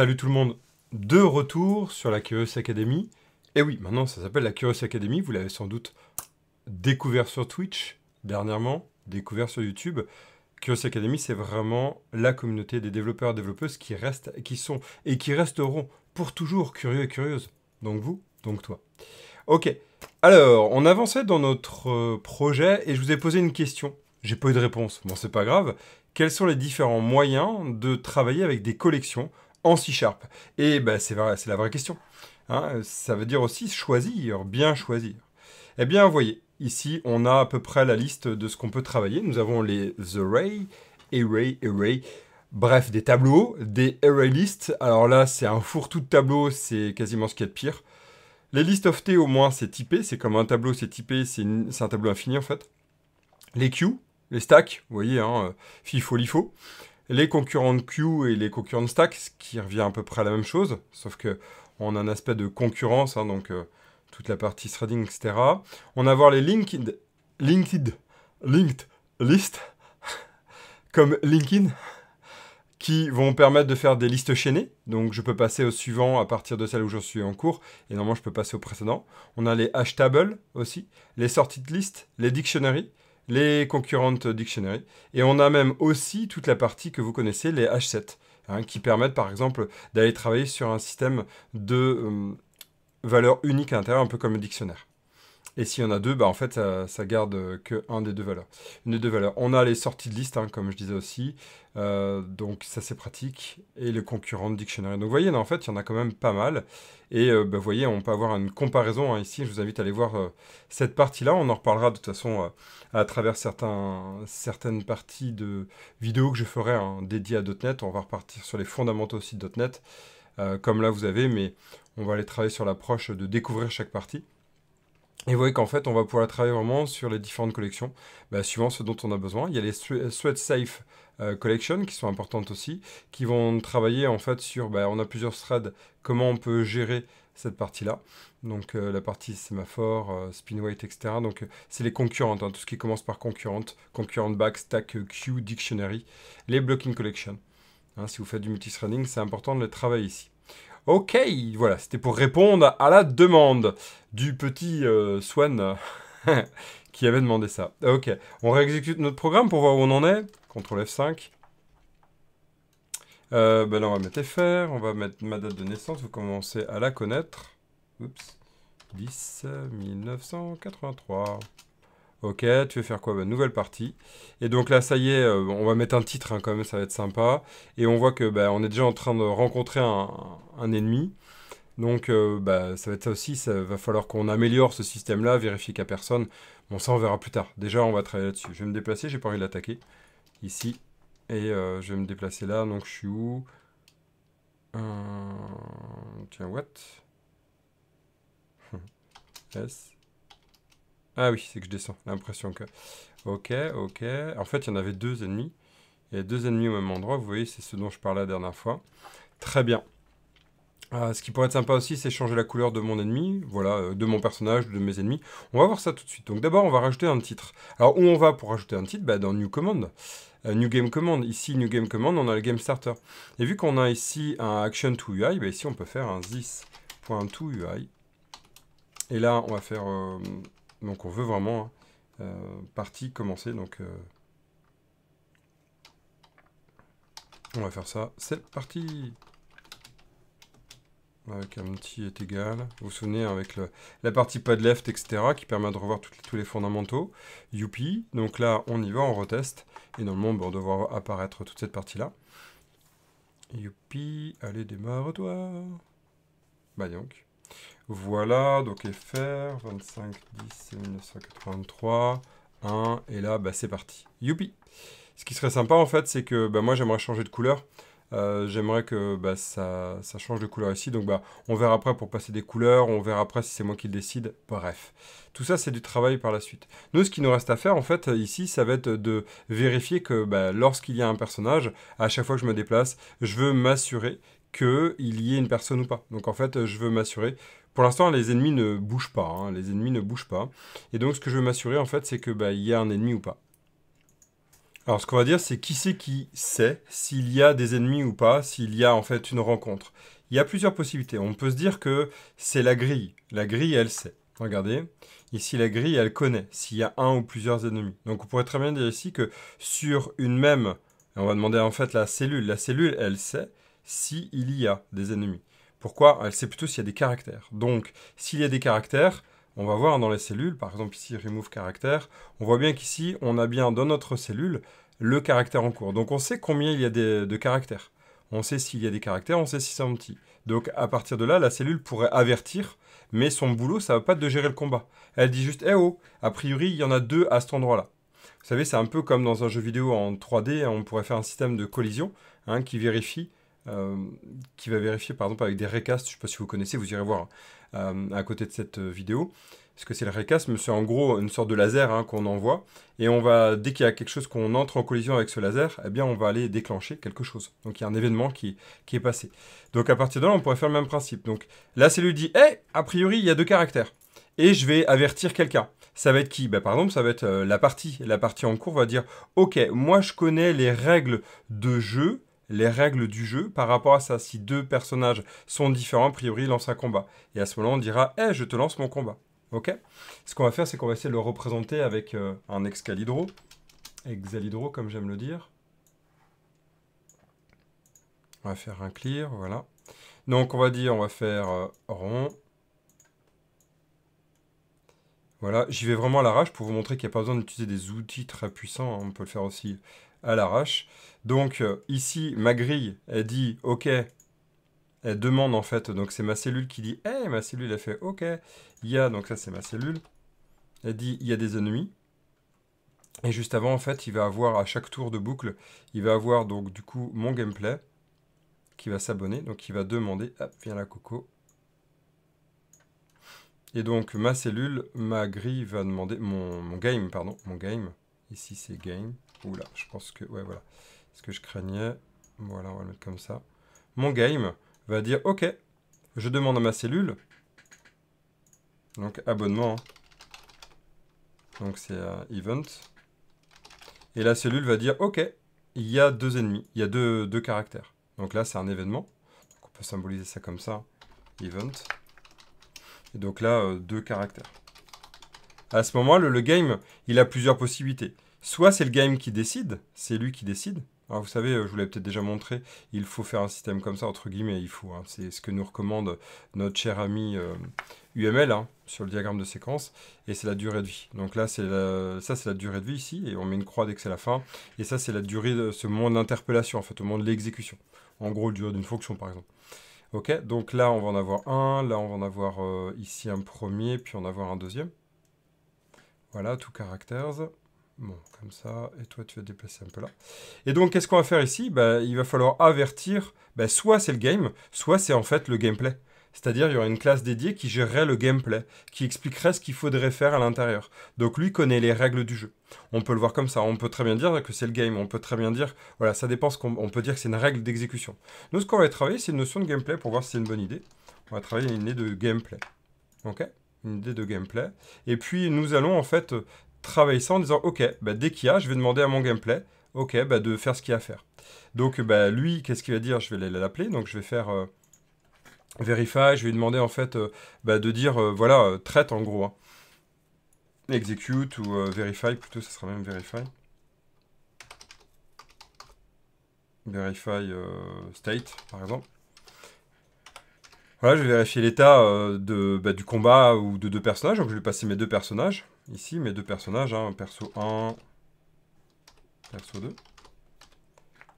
Salut tout le monde, de retour sur la Curious Academy. Et eh oui, maintenant ça s'appelle la Curious Academy, vous l'avez sans doute découvert sur Twitch dernièrement, découvert sur YouTube. Curious Academy, c'est vraiment la communauté des développeurs et développeuses qui restent, qui sont et qui resteront pour toujours curieux et curieuses. Donc vous, donc toi. Ok, alors on avançait dans notre euh, projet et je vous ai posé une question. J'ai pas eu de réponse, bon c'est pas grave. Quels sont les différents moyens de travailler avec des collections en C Sharp Et ben, c'est la vraie question. Hein. ça veut dire aussi choisir, bien choisir. Eh bien, vous voyez, ici, on a à peu près la liste de ce qu'on peut travailler. Nous avons les arrays, array, array. Bref, des tableaux, des array lists. Alors là, c'est un fourre-tout de tableaux, c'est quasiment ce qu'il y a de pire. Les listes of T, au moins, c'est typé. C'est comme un tableau, c'est typé, c'est un tableau infini, en fait. Les queues, les stacks, vous voyez, hein, euh, fifo, lifo les concurrents de queue et les concurrents de Stack, ce qui revient à peu près à la même chose, sauf que on a un aspect de concurrence, hein, donc euh, toute la partie threading, etc. On a voir les linked, linked, linked list, comme LinkedIn, qui vont permettre de faire des listes chaînées. Donc je peux passer au suivant à partir de celle où je suis en cours, et normalement je peux passer au précédent. On a les hashtables aussi, les sorties de les dictionaries, les concurrentes dictionnaires, et on a même aussi toute la partie que vous connaissez, les H7, hein, qui permettent par exemple d'aller travailler sur un système de euh, valeur valeurs uniques à l'intérieur, un peu comme le dictionnaire. Et s'il y en a deux, bah, en fait, ça, garde euh, que un des deux valeurs. Une des deux valeurs. On a les sorties de liste, hein, comme je disais aussi. Euh, donc ça, c'est pratique. Et le concurrent de dictionnaire. Donc vous voyez, en fait, il y en a quand même pas mal. Et vous euh, bah, voyez, on peut avoir une comparaison hein, ici. Je vous invite à aller voir cette partie-là. On en reparlera de toute façon à travers certaines parties de vidéos que je ferai hein, dédiées à .NET. On va repartir sur les fondamentaux aussi de .NET. comme là, vous avez, mais on va aller travailler sur l'approche de découvrir chaque partie. Et vous voyez qu'en fait, on va pouvoir travailler vraiment sur les différentes collections, bah, suivant ce dont on a besoin. Il y a les euh, Sweat Safe euh, qui sont importantes aussi, qui vont travailler en fait sur, bah, on a plusieurs threads, comment on peut gérer cette partie-là. Donc euh, la partie sémaphore, spin weight, etc. Donc c'est les concurrentes, hein. tout ce qui commence par concurrente, concurrent back, stack, queue, dictionary, les blocking collection. Hein, si vous faites du multithreading, c'est important de le travailler ici. Ok, voilà, c'était pour répondre à la demande du petit euh, Swan euh, qui avait demandé ça. Ok, on réexécute notre programme pour voir où on en est. CTRL F5. Euh, ben là, on va mettre FR, on va mettre ma date de naissance, vous commencez à la connaître. Oups, 10 1983. Ok, tu veux faire quoi bah, Nouvelle partie. Et donc là, ça y est, euh, on va mettre un titre hein, quand même, ça va être sympa. Et on voit que bah, on est déjà en train de rencontrer un, ennemi. Donc euh, bah, ça va être ça aussi, ça va falloir qu'on améliore ce système-là, vérifier a personne. Bon, ça on verra plus tard. Déjà, on va travailler là-dessus. Je vais me déplacer, j'ai pas envie de l'attaquer. Ici. Et euh, je vais me déplacer là, donc je suis où Tiens, what S. Ah oui, c'est que je descends. L'impression que... Ok, ok. En fait, il y en avait deux ennemis. Il y deux ennemis au même endroit. Vous voyez, c'est ce dont je parlais la dernière fois. Très bien. Euh, ce qui pourrait être sympa aussi, c'est changer la couleur de mon ennemi, voilà, euh, de mon personnage, de mes ennemis. On va voir ça tout de suite. Donc d'abord, on va rajouter un titre. Alors où on va pour rajouter un titre bah, Dans New Command. Euh, New Game Command. Ici, New Game Command, on a le Game Starter. Et vu qu'on a ici un Action to UI, bah, ici on peut faire un This.2UI. Et là, on va faire donc on veut vraiment hein, euh, partie commencer. Donc euh, on va faire ça. C'est parti avec un petit est égal. Vous vous souvenez hein, avec la partie pas de left, etc. qui permet de revoir tous les fondamentaux. Youpi. Donc là, on y va, on reteste. Et normalement, on on devoir apparaître toute cette partie-là. Youpi. Allez, démarre-toi. Bah donc. Voilà, donc FR, 25, 10 1983, 1, et là, bah, c'est parti. Youpi Ce qui serait sympa, en fait, c'est que bah, moi, j'aimerais changer de couleur. Euh, j'aimerais que bah, ça, change de couleur ici. Donc bah, on verra après pour passer des couleurs, on verra après si c'est moi qui le décide. Bref, tout ça c'est du travail par la suite. Nous ce qui nous reste à faire en fait ici, ça va être de vérifier que lorsqu'il y a un personnage, à chaque fois que je me déplace, je veux m'assurer qu'il y ait une personne ou pas. Donc en fait, je veux m'assurer pour l'instant, les ennemis ne bougent pas. Hein. les ennemis ne bougent pas. Et donc, ce que je veux m'assurer, en fait, c'est qu'il bah, y a un ennemi ou pas. Alors, ce qu'on va dire, c'est qui c'est qui sait s'il y a des ennemis ou pas, s'il y a, en fait, une rencontre. Il y a plusieurs possibilités. On peut se dire que c'est la grille. La grille, elle sait. Regardez, ici la grille, elle connaît s'il y a un ou plusieurs ennemis. Donc on pourrait très bien dire ici que sur une même, on va demander en fait la cellule, la cellule, elle sait s'il y a des ennemis. Pourquoi Elle sait plutôt s'il y a des caractères. Donc, s'il y a des caractères, on va voir dans les cellules, par exemple ici, remove caractère, on voit bien qu'ici, on a bien dans notre cellule le caractère en cours. Donc, on sait combien il y a de, caractères. On sait s'il y a des caractères, on sait si c'est un petit. Donc, à partir de là, la cellule pourrait avertir, mais son boulot, ça ne va pas de gérer le combat. Elle dit juste, eh oh, a priori, il y en a deux à cet endroit-là. Vous savez, c'est un peu comme dans un jeu vidéo en 3D, hein, on pourrait faire un système de collision hein, qui vérifie euh, qui va vérifier par exemple avec des recasts, je ne sais pas si vous connaissez, vous irez voir euh, à côté de cette euh, vidéo, ce que c'est le recast, mais c'est en gros une sorte de laser hein, qu'on envoie, et on va, dès qu'il y a quelque chose qu'on entre en collision avec ce laser, eh bien on va aller déclencher quelque chose. Donc il y a un événement qui, qui est passé. Donc à partir de là, on pourrait faire le même principe. Donc la cellule dit, hé, a priori, il y a deux caractères, et je vais avertir quelqu'un. Ça va être qui ben, Par exemple, ça va être la partie. La partie en cours va dire, ok, moi je connais les règles de jeu, les règles du jeu par rapport à ça. Si deux personnages sont différents, a priori, ils lancent un combat. Et à ce moment-là, on dira eh je te lance mon combat. Ok Ce qu'on va faire, c'est qu'on va essayer de le représenter avec euh, un Excalidro. Exalidro, comme j'aime le dire. On va faire un clear, voilà. Donc on va dire, on va faire euh, rond. Voilà, j'y vais vraiment à l'arrache pour vous montrer qu'il n'y a pas besoin d'utiliser des outils très puissants. Hein. On peut le faire aussi à l'arrache. Donc euh, ici, ma grille, elle dit OK. Elle demande en fait, donc c'est ma cellule qui dit hé, ma cellule, elle fait OK. Il y a, donc ça c'est ma cellule. Elle dit Il y a des ennemis. Et juste avant, en fait, il va avoir à chaque tour de boucle, il va avoir donc du coup mon gameplay qui va s'abonner. Donc il va demander Hop, viens la Coco. Et donc ma cellule, ma grille va demander mon, mon game, pardon, mon game. Ici c'est game. Oula, je pense que ouais voilà que je craignais. Voilà, on va le mettre comme ça. Mon game va dire, ok, je demande à ma cellule, donc abonnement, hein. donc c'est event, et la cellule va dire, ok, il y a deux ennemis, il y a deux, caractères. Donc là, c'est un événement, on peut symboliser ça comme ça, event, et donc là, euh, deux caractères. À ce moment, le, le game, il a plusieurs possibilités. Soit c'est le game qui décide, c'est lui qui décide, vous savez, euh, je vous l'ai peut-être déjà montré, il faut faire un système comme ça, entre guillemets, il faut. Hein. c'est ce que nous recommande notre cher ami UML euh, hein, sur le diagramme de séquence, et c'est la durée de vie. Donc là, c'est ça c'est la durée de vie ici, et on met une croix dès que c'est la fin, et ça c'est la durée de ce moment d'interpellation, en fait, au moment de l'exécution. En gros, le durée d'une fonction, par exemple. Ok, donc là on va en avoir un, là on va en avoir euh, ici un premier, puis on va en avoir un deuxième. Voilà, tout caractères. Bon, comme ça, et toi tu vas déplacer un peu là. Et donc qu'est-ce qu'on va faire ici bah, Il va falloir avertir, bah, soit c'est le game, soit c'est en fait le gameplay. C'est-à-dire, il y aura une classe dédiée qui gérerait le gameplay, qui expliquerait ce qu'il faudrait faire à l'intérieur. Donc lui connaît les règles du jeu. On peut le voir comme ça. On peut très bien dire que c'est le game. On peut très bien dire, voilà, ça dépend ce peut dire que c'est une règle d'exécution. Nous, ce qu'on va travailler, c'est une notion de gameplay pour voir si c'est une bonne idée. On va travailler une idée de gameplay. Ok une idée de gameplay. Et puis nous allons en fait travailler ça en disant ok bah, dès qu'il y a je vais demander à mon gameplay ok bah, de faire ce qu'il y a à faire donc bah, lui qu'est-ce qu'il va dire je vais l'appeler donc je vais faire euh, verify je vais lui demander en fait euh, bah, de dire euh, voilà traite en gros hein. execute ou verify plutôt ça sera même verify verify state par exemple voilà, je vais vérifier l'état de, du combat ou de deux personnages. Donc, je vais passer mes deux personnages ici mes deux personnages, hein. perso 1, perso 2.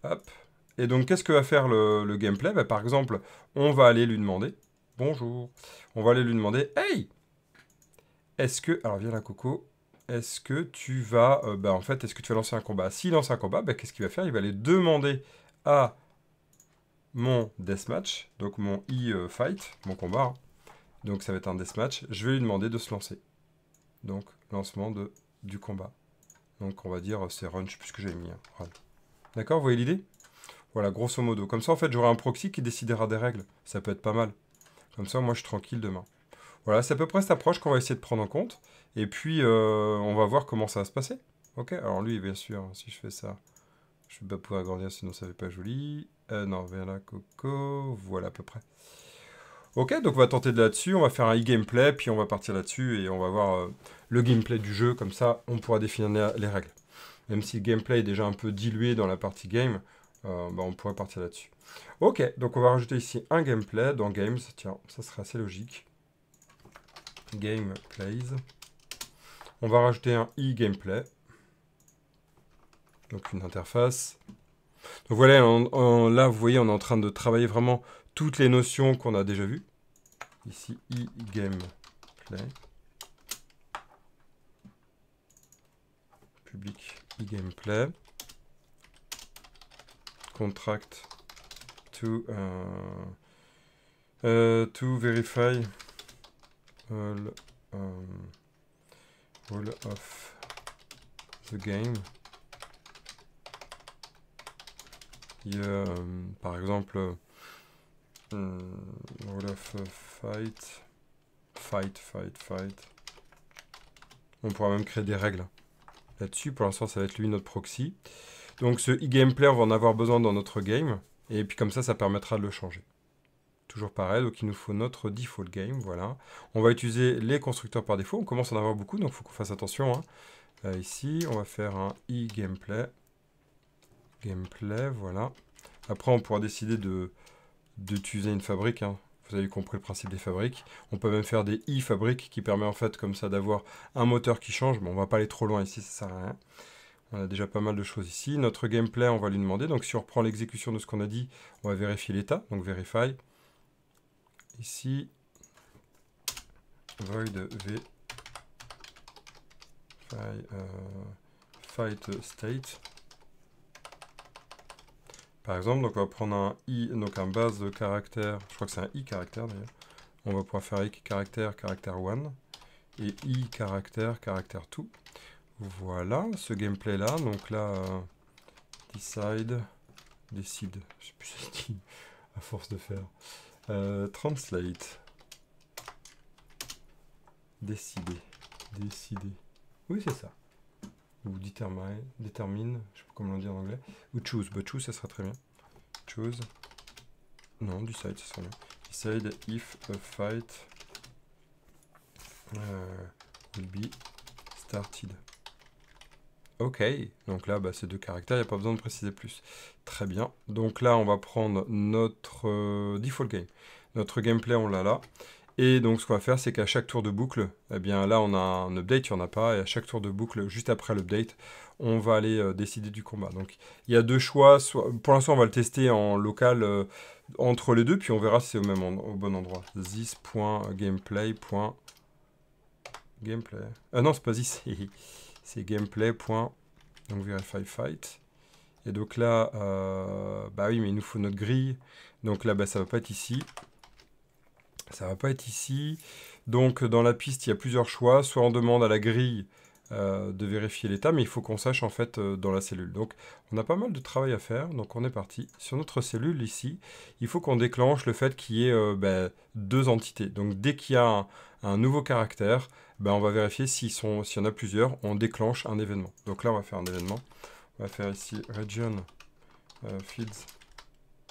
Hop. Et donc, qu'est-ce que va faire le, gameplay bah, Par exemple, on va aller lui demander « Bonjour ». On va aller lui demander « Hey !» Est-ce que... Alors, viens là, Coco. Est-ce que tu vas... Euh, bah, en fait, est-ce que tu vas lancer un combat S'il lance un combat, bah, qu'est-ce qu'il va faire Il va aller demander à mon deathmatch, donc mon e-fight, euh, mon combat. Hein. Donc, ça va être un deathmatch. Je vais lui demander de se lancer. Donc, lancement de, du combat. Donc, on va dire, euh, c'est run, puisque plus que j'ai mis. Hein. D'accord, vous voyez l'idée Voilà, grosso modo. Comme ça, en fait, j'aurai un proxy qui décidera des règles. Ça peut être pas mal. Comme ça, moi, je suis tranquille demain. Voilà, c'est à peu près cette approche qu'on va essayer de prendre en compte. Et puis, euh, on va voir comment ça va se passer. Ok, alors lui, bien sûr, hein, si je fais ça, je ne vais pas pouvoir agrandir, sinon ça ne pas joli. Euh, non, viens là, Coco. Voilà, à peu près. Ok, donc on va tenter de là-dessus, on va faire un e-gameplay, puis on va partir là-dessus et on va voir euh, le gameplay du jeu, comme ça on pourra définir les règles. Même si le gameplay est déjà un peu dilué dans la partie game, euh, bah, on pourra partir là-dessus. Ok, donc on va rajouter ici un gameplay dans games, tiens, ça serait assez logique. Gameplays. On va rajouter un e-gameplay. Donc une interface. Donc voilà, là vous voyez, on est en train de travailler vraiment toutes les notions qu'on a déjà vues. Ici, e-gameplay. Public e-gameplay. Contract to, euh, euh, to verify um, all, of the game. Euh, par exemple, euh, uh, fight. Fight, fight, fight. On pourra même créer des règles là-dessus. Pour l'instant, ça va être lui notre proxy. Donc ce e gameplay on va en avoir besoin dans notre game. Et puis comme ça, ça permettra de le changer. Toujours pareil, donc il nous faut notre default game, voilà. On va utiliser les constructeurs par défaut. On commence à en avoir beaucoup, donc il faut qu'on fasse attention. Hein. Euh, ici, on va faire un e-gameplay. Gameplay, voilà. Après, on pourra décider de, d'utiliser une fabrique. Hein. Vous avez compris le principe des fabriques. On peut même faire des i-fabriques qui permet en fait comme ça d'avoir un moteur qui change. Mais on va pas aller trop loin ici, ça sert à rien. On a déjà pas mal de choses ici. Notre gameplay, on va lui demander. Donc si on reprend l'exécution de ce qu'on a dit, on va vérifier l'état. Donc verify. Ici, void v euh, fight state. Par exemple, on va prendre un i, donc un base de caractère, je crois que c'est un i caractère d'ailleurs. On va pouvoir faire i caractère, caractère 1 et i caractère, caractère 2. Voilà, ce gameplay là, donc là, euh, decide, décide, je sais plus ce dis à force de faire. Euh, translate, décider, décider. Oui, c'est ça ou determine, determine, je sais pas comment on dit en anglais, ou choose, but bah, choose ça sera très bien. Choose, non, decide ça serait bien. Decide if a fight euh, will be started. Ok, donc là bah, ces c'est deux caractères, il n'y a pas besoin de préciser plus. Très bien, donc là on va prendre notre euh, default game. Notre gameplay on l'a là. Et donc ce qu'on va faire, c'est qu'à chaque tour de boucle, eh bien là on a un update, il n'y en a pas, et à chaque tour de boucle, juste après l'update, on va aller euh, décider du combat. Donc il y a deux choix, pour l'instant on va le tester en local euh, entre les deux, puis on verra si c'est au même au bon endroit. This.gameplay. Gameplay. Ah non, c'est pas this, c'est gameplay. Donc fight. Et donc là, bah oui, mais il nous faut notre grille. Donc là, bah, ça va pas être ici. Ça va pas être ici. Donc dans la piste, il y a plusieurs choix. Soit on demande à la grille euh, de vérifier l'état, mais il faut qu'on sache en fait euh, dans la cellule. Donc on a pas mal de travail à faire, donc on est parti. Sur notre cellule ici, il faut qu'on déclenche le fait qu'il y ait euh, ben, deux entités. Donc dès qu'il y a un, nouveau caractère, ben, on va vérifier s'il y en a plusieurs, on déclenche un événement. Donc là on va faire un événement. On va faire ici region feeds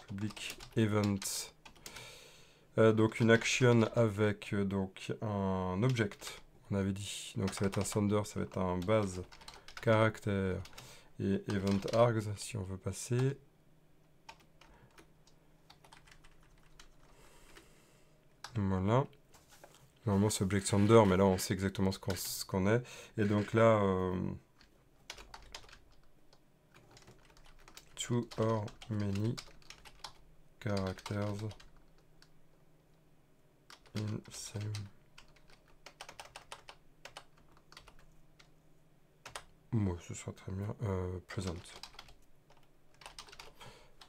public event euh, donc une action avec euh, donc un object, on avait dit. Donc ça va être un sender, ça va être un base caractère et event args si on veut passer. Voilà. Normalement c'est object sender, mais là on sait exactement ce qu'on est. Et donc là... Euh, to or many characters same Moi, ce sera très bien. Euh, present.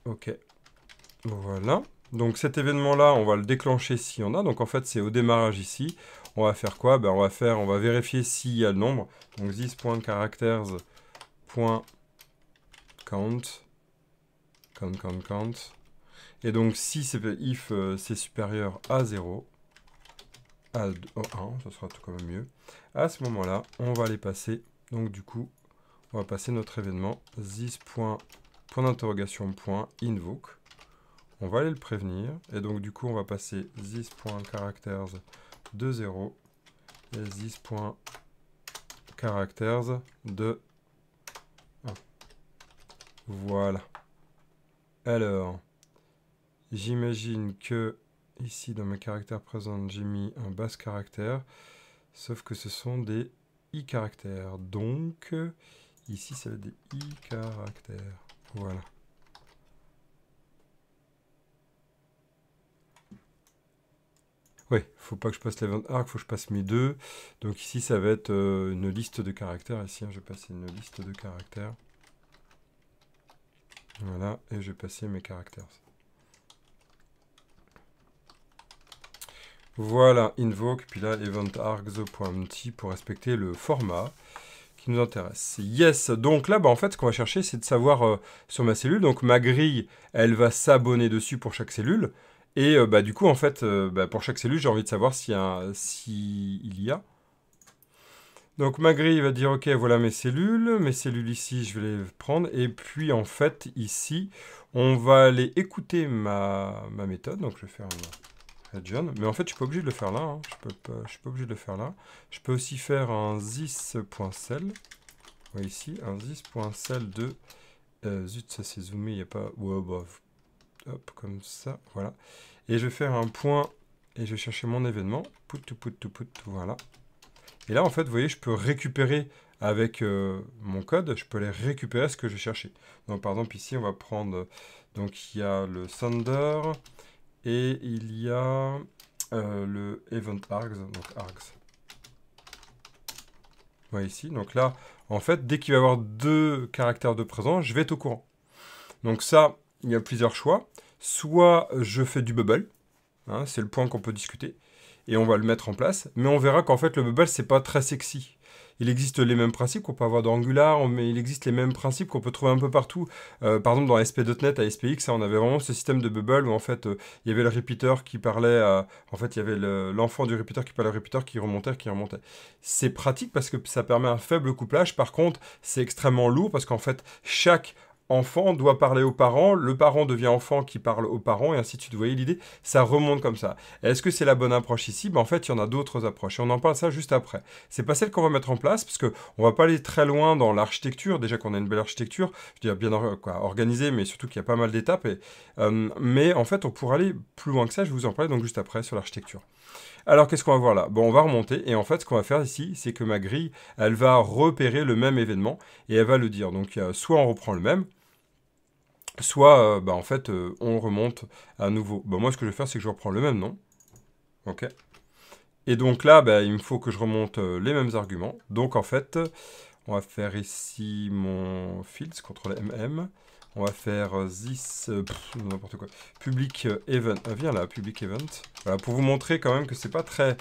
Ok. Voilà. Donc cet événement-là, on va le déclencher y on a. Donc en fait, c'est au démarrage ici. On va faire quoi ben, on, va faire, on va vérifier s'il y a le nombre. Donc this.characters.count. Count, count, count. Et donc si c'est if euh, c'est supérieur à 0, à 1 ce sera tout quand même mieux. À ce moment-là, on va les passer. Donc du coup, on va passer notre événement this. On va aller le prévenir. Et donc du coup, on va passer this.characters de 0 et this.characters de 1. Voilà. Alors, j'imagine que ici dans mes caractères présents, j'ai mis un basse caractère, sauf que ce sont des i caractères. Donc, ici, ça va être des i caractères. Voilà. Ouais, faut pas que je passe l'event arc, ah, faut que je passe mes deux. Donc ici, ça va être euh, une liste de caractères. Ici, hein, je vais passer une liste de caractères. Voilà, et je vais passer mes caractères. Voilà, invoke, puis là, event eventargs.mty pour respecter le format qui nous intéresse. Yes, donc là, bah, en fait, ce qu'on va chercher, c'est de savoir euh, sur ma cellule. Donc ma grille, elle va s'abonner dessus pour chaque cellule. Et euh, bah, du coup, en fait, euh, bah, pour chaque cellule, j'ai envie de savoir s'il y, y a. Donc ma grille va dire, ok, voilà mes cellules. Mes cellules ici, je vais les prendre. Et puis, en fait, ici, on va aller écouter ma, ma méthode. Donc je vais faire un John, Mais en fait, je suis pas obligé de le faire là. Hein. Je peux je suis pas obligé de le faire là. Je peux aussi faire un this.cell. Ouais, ici, un this.cell de... Euh, zut, ça s'est zoomé, il n'y a pas... Ouais, bah, hop, comme ça, voilà. Et je vais faire un point, et je vais chercher mon événement. Put, tout put, voilà. Et là, en fait, vous voyez, je peux récupérer avec euh, mon code, je peux les récupérer ce que je cherchais. Donc, par exemple, ici, on va prendre... Donc, il y a le sender, et il y a euh, le event args, donc args. ici. Donc là, en fait, dès qu'il va y avoir deux caractères de présent, je vais être au courant. Donc ça, il y a plusieurs choix. Soit je fais du bubble, hein, c'est le point qu'on peut discuter, et on va le mettre en place. Mais on verra qu'en fait, le bubble, c'est pas très sexy il existe les mêmes principes qu'on peut avoir dans Angular, mais il existe les mêmes principes qu'on peut trouver un peu partout. Euh, par exemple, dans SP.NET à SPX, hein, on avait vraiment ce système de bubble où en fait, euh, il y avait le repeater qui parlait à... En fait, il y avait l'enfant du repeater qui parlait au repeater qui remontait, qui remontait. C'est pratique parce que ça permet un faible couplage. Par contre, c'est extrêmement lourd parce qu'en fait, chaque enfant doit parler aux parents, le parent devient enfant qui parle aux parents, et ainsi de suite. Vous voyez l'idée Ça remonte comme ça. Est-ce que c'est la bonne approche ici ben, En fait, il y en a d'autres approches, et on en parle ça juste après. C'est pas celle qu'on va mettre en place, parce qu'on va pas aller très loin dans l'architecture, déjà qu'on a une belle architecture, je veux dire bien organisée, mais surtout qu'il y a pas mal d'étapes, euh, mais en fait, on pourra aller plus loin que ça, je vais vous en parler donc juste après sur l'architecture. Alors qu'est-ce qu'on va voir là Bon, on va remonter et en fait ce qu'on va faire ici, c'est que ma grille, elle va repérer le même événement et elle va le dire. Donc soit on reprend le même, soit, euh, bah, en fait, euh, on remonte à nouveau. Bah, moi, ce que je vais faire, c'est que je reprends le même nom. OK et donc là, bah, il me faut que je remonte euh, les mêmes arguments. Donc en fait, on va faire ici mon fields, CTRL MM. On va faire this, n'importe quoi, public event. Ah, viens là, public event. Voilà, pour vous montrer quand même que c'est pas très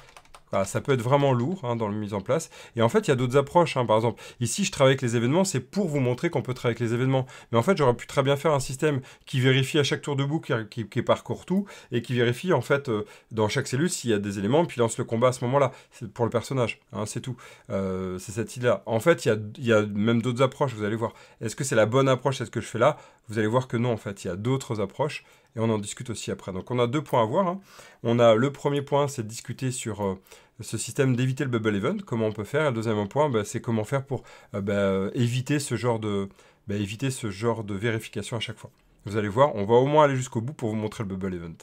bah, ça peut être vraiment lourd hein, dans la mise en place. Et en fait, il y a d'autres approches. Hein. Par exemple, ici, je travaille avec les événements, c'est pour vous montrer qu'on peut travailler avec les événements. Mais en fait, j'aurais pu très bien faire un système qui vérifie à chaque tour de boucle, qui, parcourt tout, et qui vérifie en fait euh, dans chaque cellule s'il y a des éléments, puis lance le combat à ce moment-là. C'est pour le personnage, hein, c'est tout. Euh, c'est cette idée-là. En fait, il y a, y a, même d'autres approches, vous allez voir. Est-ce que c'est la bonne approche, c'est ce que je fais là Vous allez voir que non, en fait, il y a d'autres approches et on en discute aussi après. Donc on a deux points à voir. Hein. On a le premier point, c'est de discuter sur euh, ce système d'éviter le bubble event, comment on peut faire. Et le deuxième point, bah, c'est comment faire pour euh, bah, éviter ce genre de bah, éviter ce genre de vérification à chaque fois. Vous allez voir, on va au moins aller jusqu'au bout pour vous montrer le bubble event.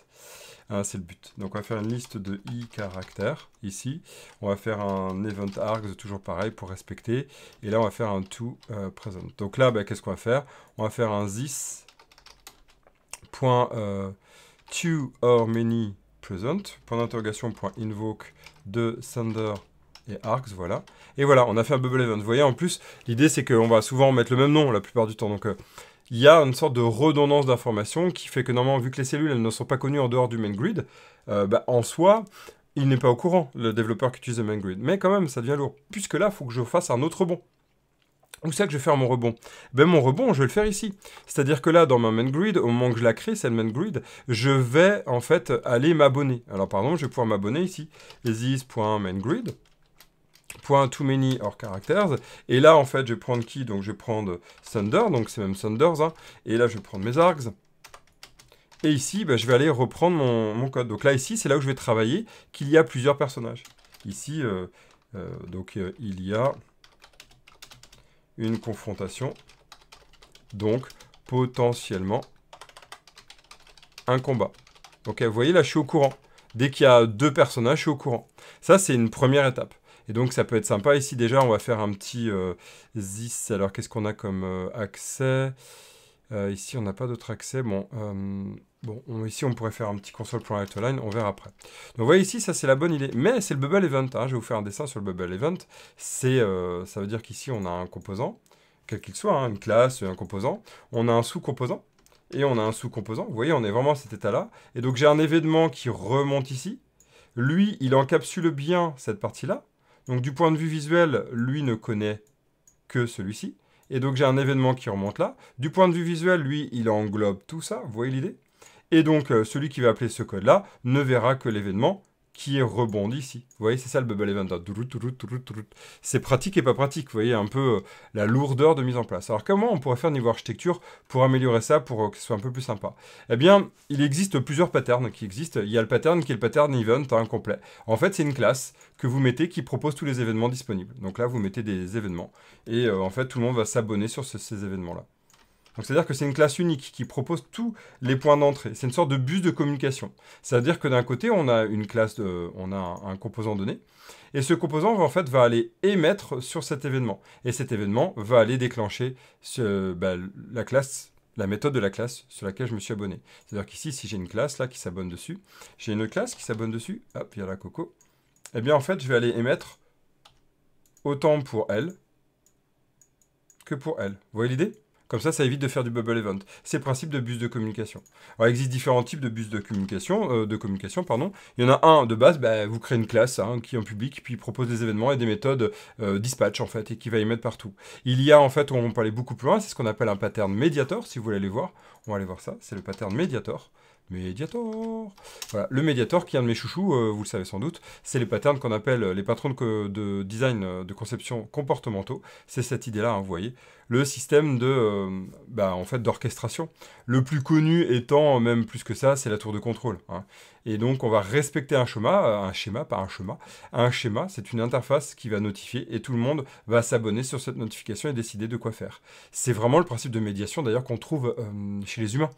Hein, c'est le but. Donc on va faire une liste de i caractères ici. On va faire un event args, toujours pareil, pour respecter. Et là, on va faire un to euh, present. Donc là, qu'est-ce qu'on va faire On va faire un this point euh, to or many present, point d'interrogation, point invoke de sender et Arcs, voilà. Et voilà, on a fait un bubble event. Vous voyez, en plus, l'idée, c'est qu'on va souvent mettre le même nom la plupart du temps. Donc, euh, il y a une sorte de redondance d'informations qui fait que, normalement, vu que les cellules, elles ne sont pas connues en dehors du main grid, euh, bah, en soi, il n'est pas au courant, le développeur qui utilise le main grid. Mais quand même, ça devient lourd. Puisque là, il faut que je fasse un autre bon où c'est que je vais faire mon rebond ben Mon rebond, je vais le faire ici. C'est-à-dire que là, dans ma main grid, au moment que je la crée, cette main grid, je vais en fait aller m'abonner. Alors pardon, je vais pouvoir m'abonner ici. This.maingrid point too many or characters et là en fait je vais prendre qui donc je vais prendre thunder donc c'est même thunder. Hein. et là je vais prendre mes args et ici ben, je vais aller reprendre mon, code donc là ici c'est là où je vais travailler qu'il y a plusieurs personnages ici euh, euh, donc euh, il y a une confrontation. Donc, potentiellement, un combat. Ok, vous voyez, là, je suis au courant. Dès qu'il y a deux personnages, je suis au courant. Ça, c'est une première étape. Et donc, ça peut être sympa. Ici, déjà, on va faire un petit euh, zis. Alors, qu'est-ce qu'on a comme euh, accès euh, Ici, on n'a pas d'autre accès. Bon, Bon, ici, on pourrait faire un petit console.outline, on verra après. Donc, vous voyez ici, ça, c'est la bonne idée. Mais c'est le bubble event. Hein. Je vais vous faire un dessin sur le bubble event. C'est, euh, ça veut dire qu'ici, on a un composant, quel qu'il soit, hein, une classe, un composant. On a un sous-composant et on a un sous-composant. Vous voyez, on est vraiment à cet état-là. Et donc, j'ai un événement qui remonte ici. Lui, il encapsule bien cette partie-là. Donc, du point de vue visuel, lui ne connaît que celui-ci. Et donc, j'ai un événement qui remonte là. Du point de vue visuel, lui, il englobe tout ça. Vous voyez l'idée et donc, euh, celui qui va appeler ce code-là ne verra que l'événement qui rebondit ici. Vous voyez, c'est ça le bubble event. C'est pratique et pas pratique. Vous voyez un peu euh, la lourdeur de mise en place. Alors comment on pourrait faire niveau architecture pour améliorer ça, pour euh, que ce soit un peu plus sympa Eh bien, il existe plusieurs patterns qui existent. Il y a le pattern qui est le pattern event incomplet. Hein, en fait, c'est une classe que vous mettez qui propose tous les événements disponibles. Donc là, vous mettez des événements. Et en fait, tout le monde va s'abonner sur ces événements-là c'est-à-dire que c'est une classe unique qui propose tous les points d'entrée. C'est une sorte de bus de communication. C'est-à-dire que d'un côté, on a une classe, on a un, composant donné, et ce composant en fait va aller émettre sur cet événement. Et cet événement va aller déclencher bah, la classe la méthode de la classe sur laquelle je me suis abonné. C'est-à-dire qu'ici, si j'ai une classe là qui s'abonne dessus, j'ai une autre classe qui s'abonne dessus, hop, il y a la coco, eh bien en fait, je vais aller émettre autant pour elle que pour elle. Vous voyez l'idée comme ça, ça évite de faire du bubble event. C'est le principe de bus de communication. Alors, il existe différents types de bus de communication. Euh, de communication pardon. Il y en a un de base, bah, vous créez une classe hein, qui est en public, puis propose des événements et des méthodes euh, dispatch, en fait, et qui va y mettre partout. Il y a, en fait, on en aller beaucoup plus loin, c'est ce qu'on appelle un pattern mediator, si vous voulez aller voir. On va aller voir ça, c'est le pattern mediator. Voilà, le Mediator qui est un de mes chouchous, euh, vous le savez sans doute, c'est les patterns qu'on appelle euh, les patrons de, design euh, de conception comportementaux. C'est cette idée-là, hein, vous voyez. Le système de, bah, en fait, d'orchestration. Le plus connu étant, même plus que ça, c'est la tour de contrôle. Hein. Et donc, on va respecter un schéma, un schéma, pas un schéma. Un schéma, c'est une interface qui va notifier et tout le monde va s'abonner sur cette notification et décider de quoi faire. C'est vraiment le principe de médiation, d'ailleurs, qu'on trouve chez les humains.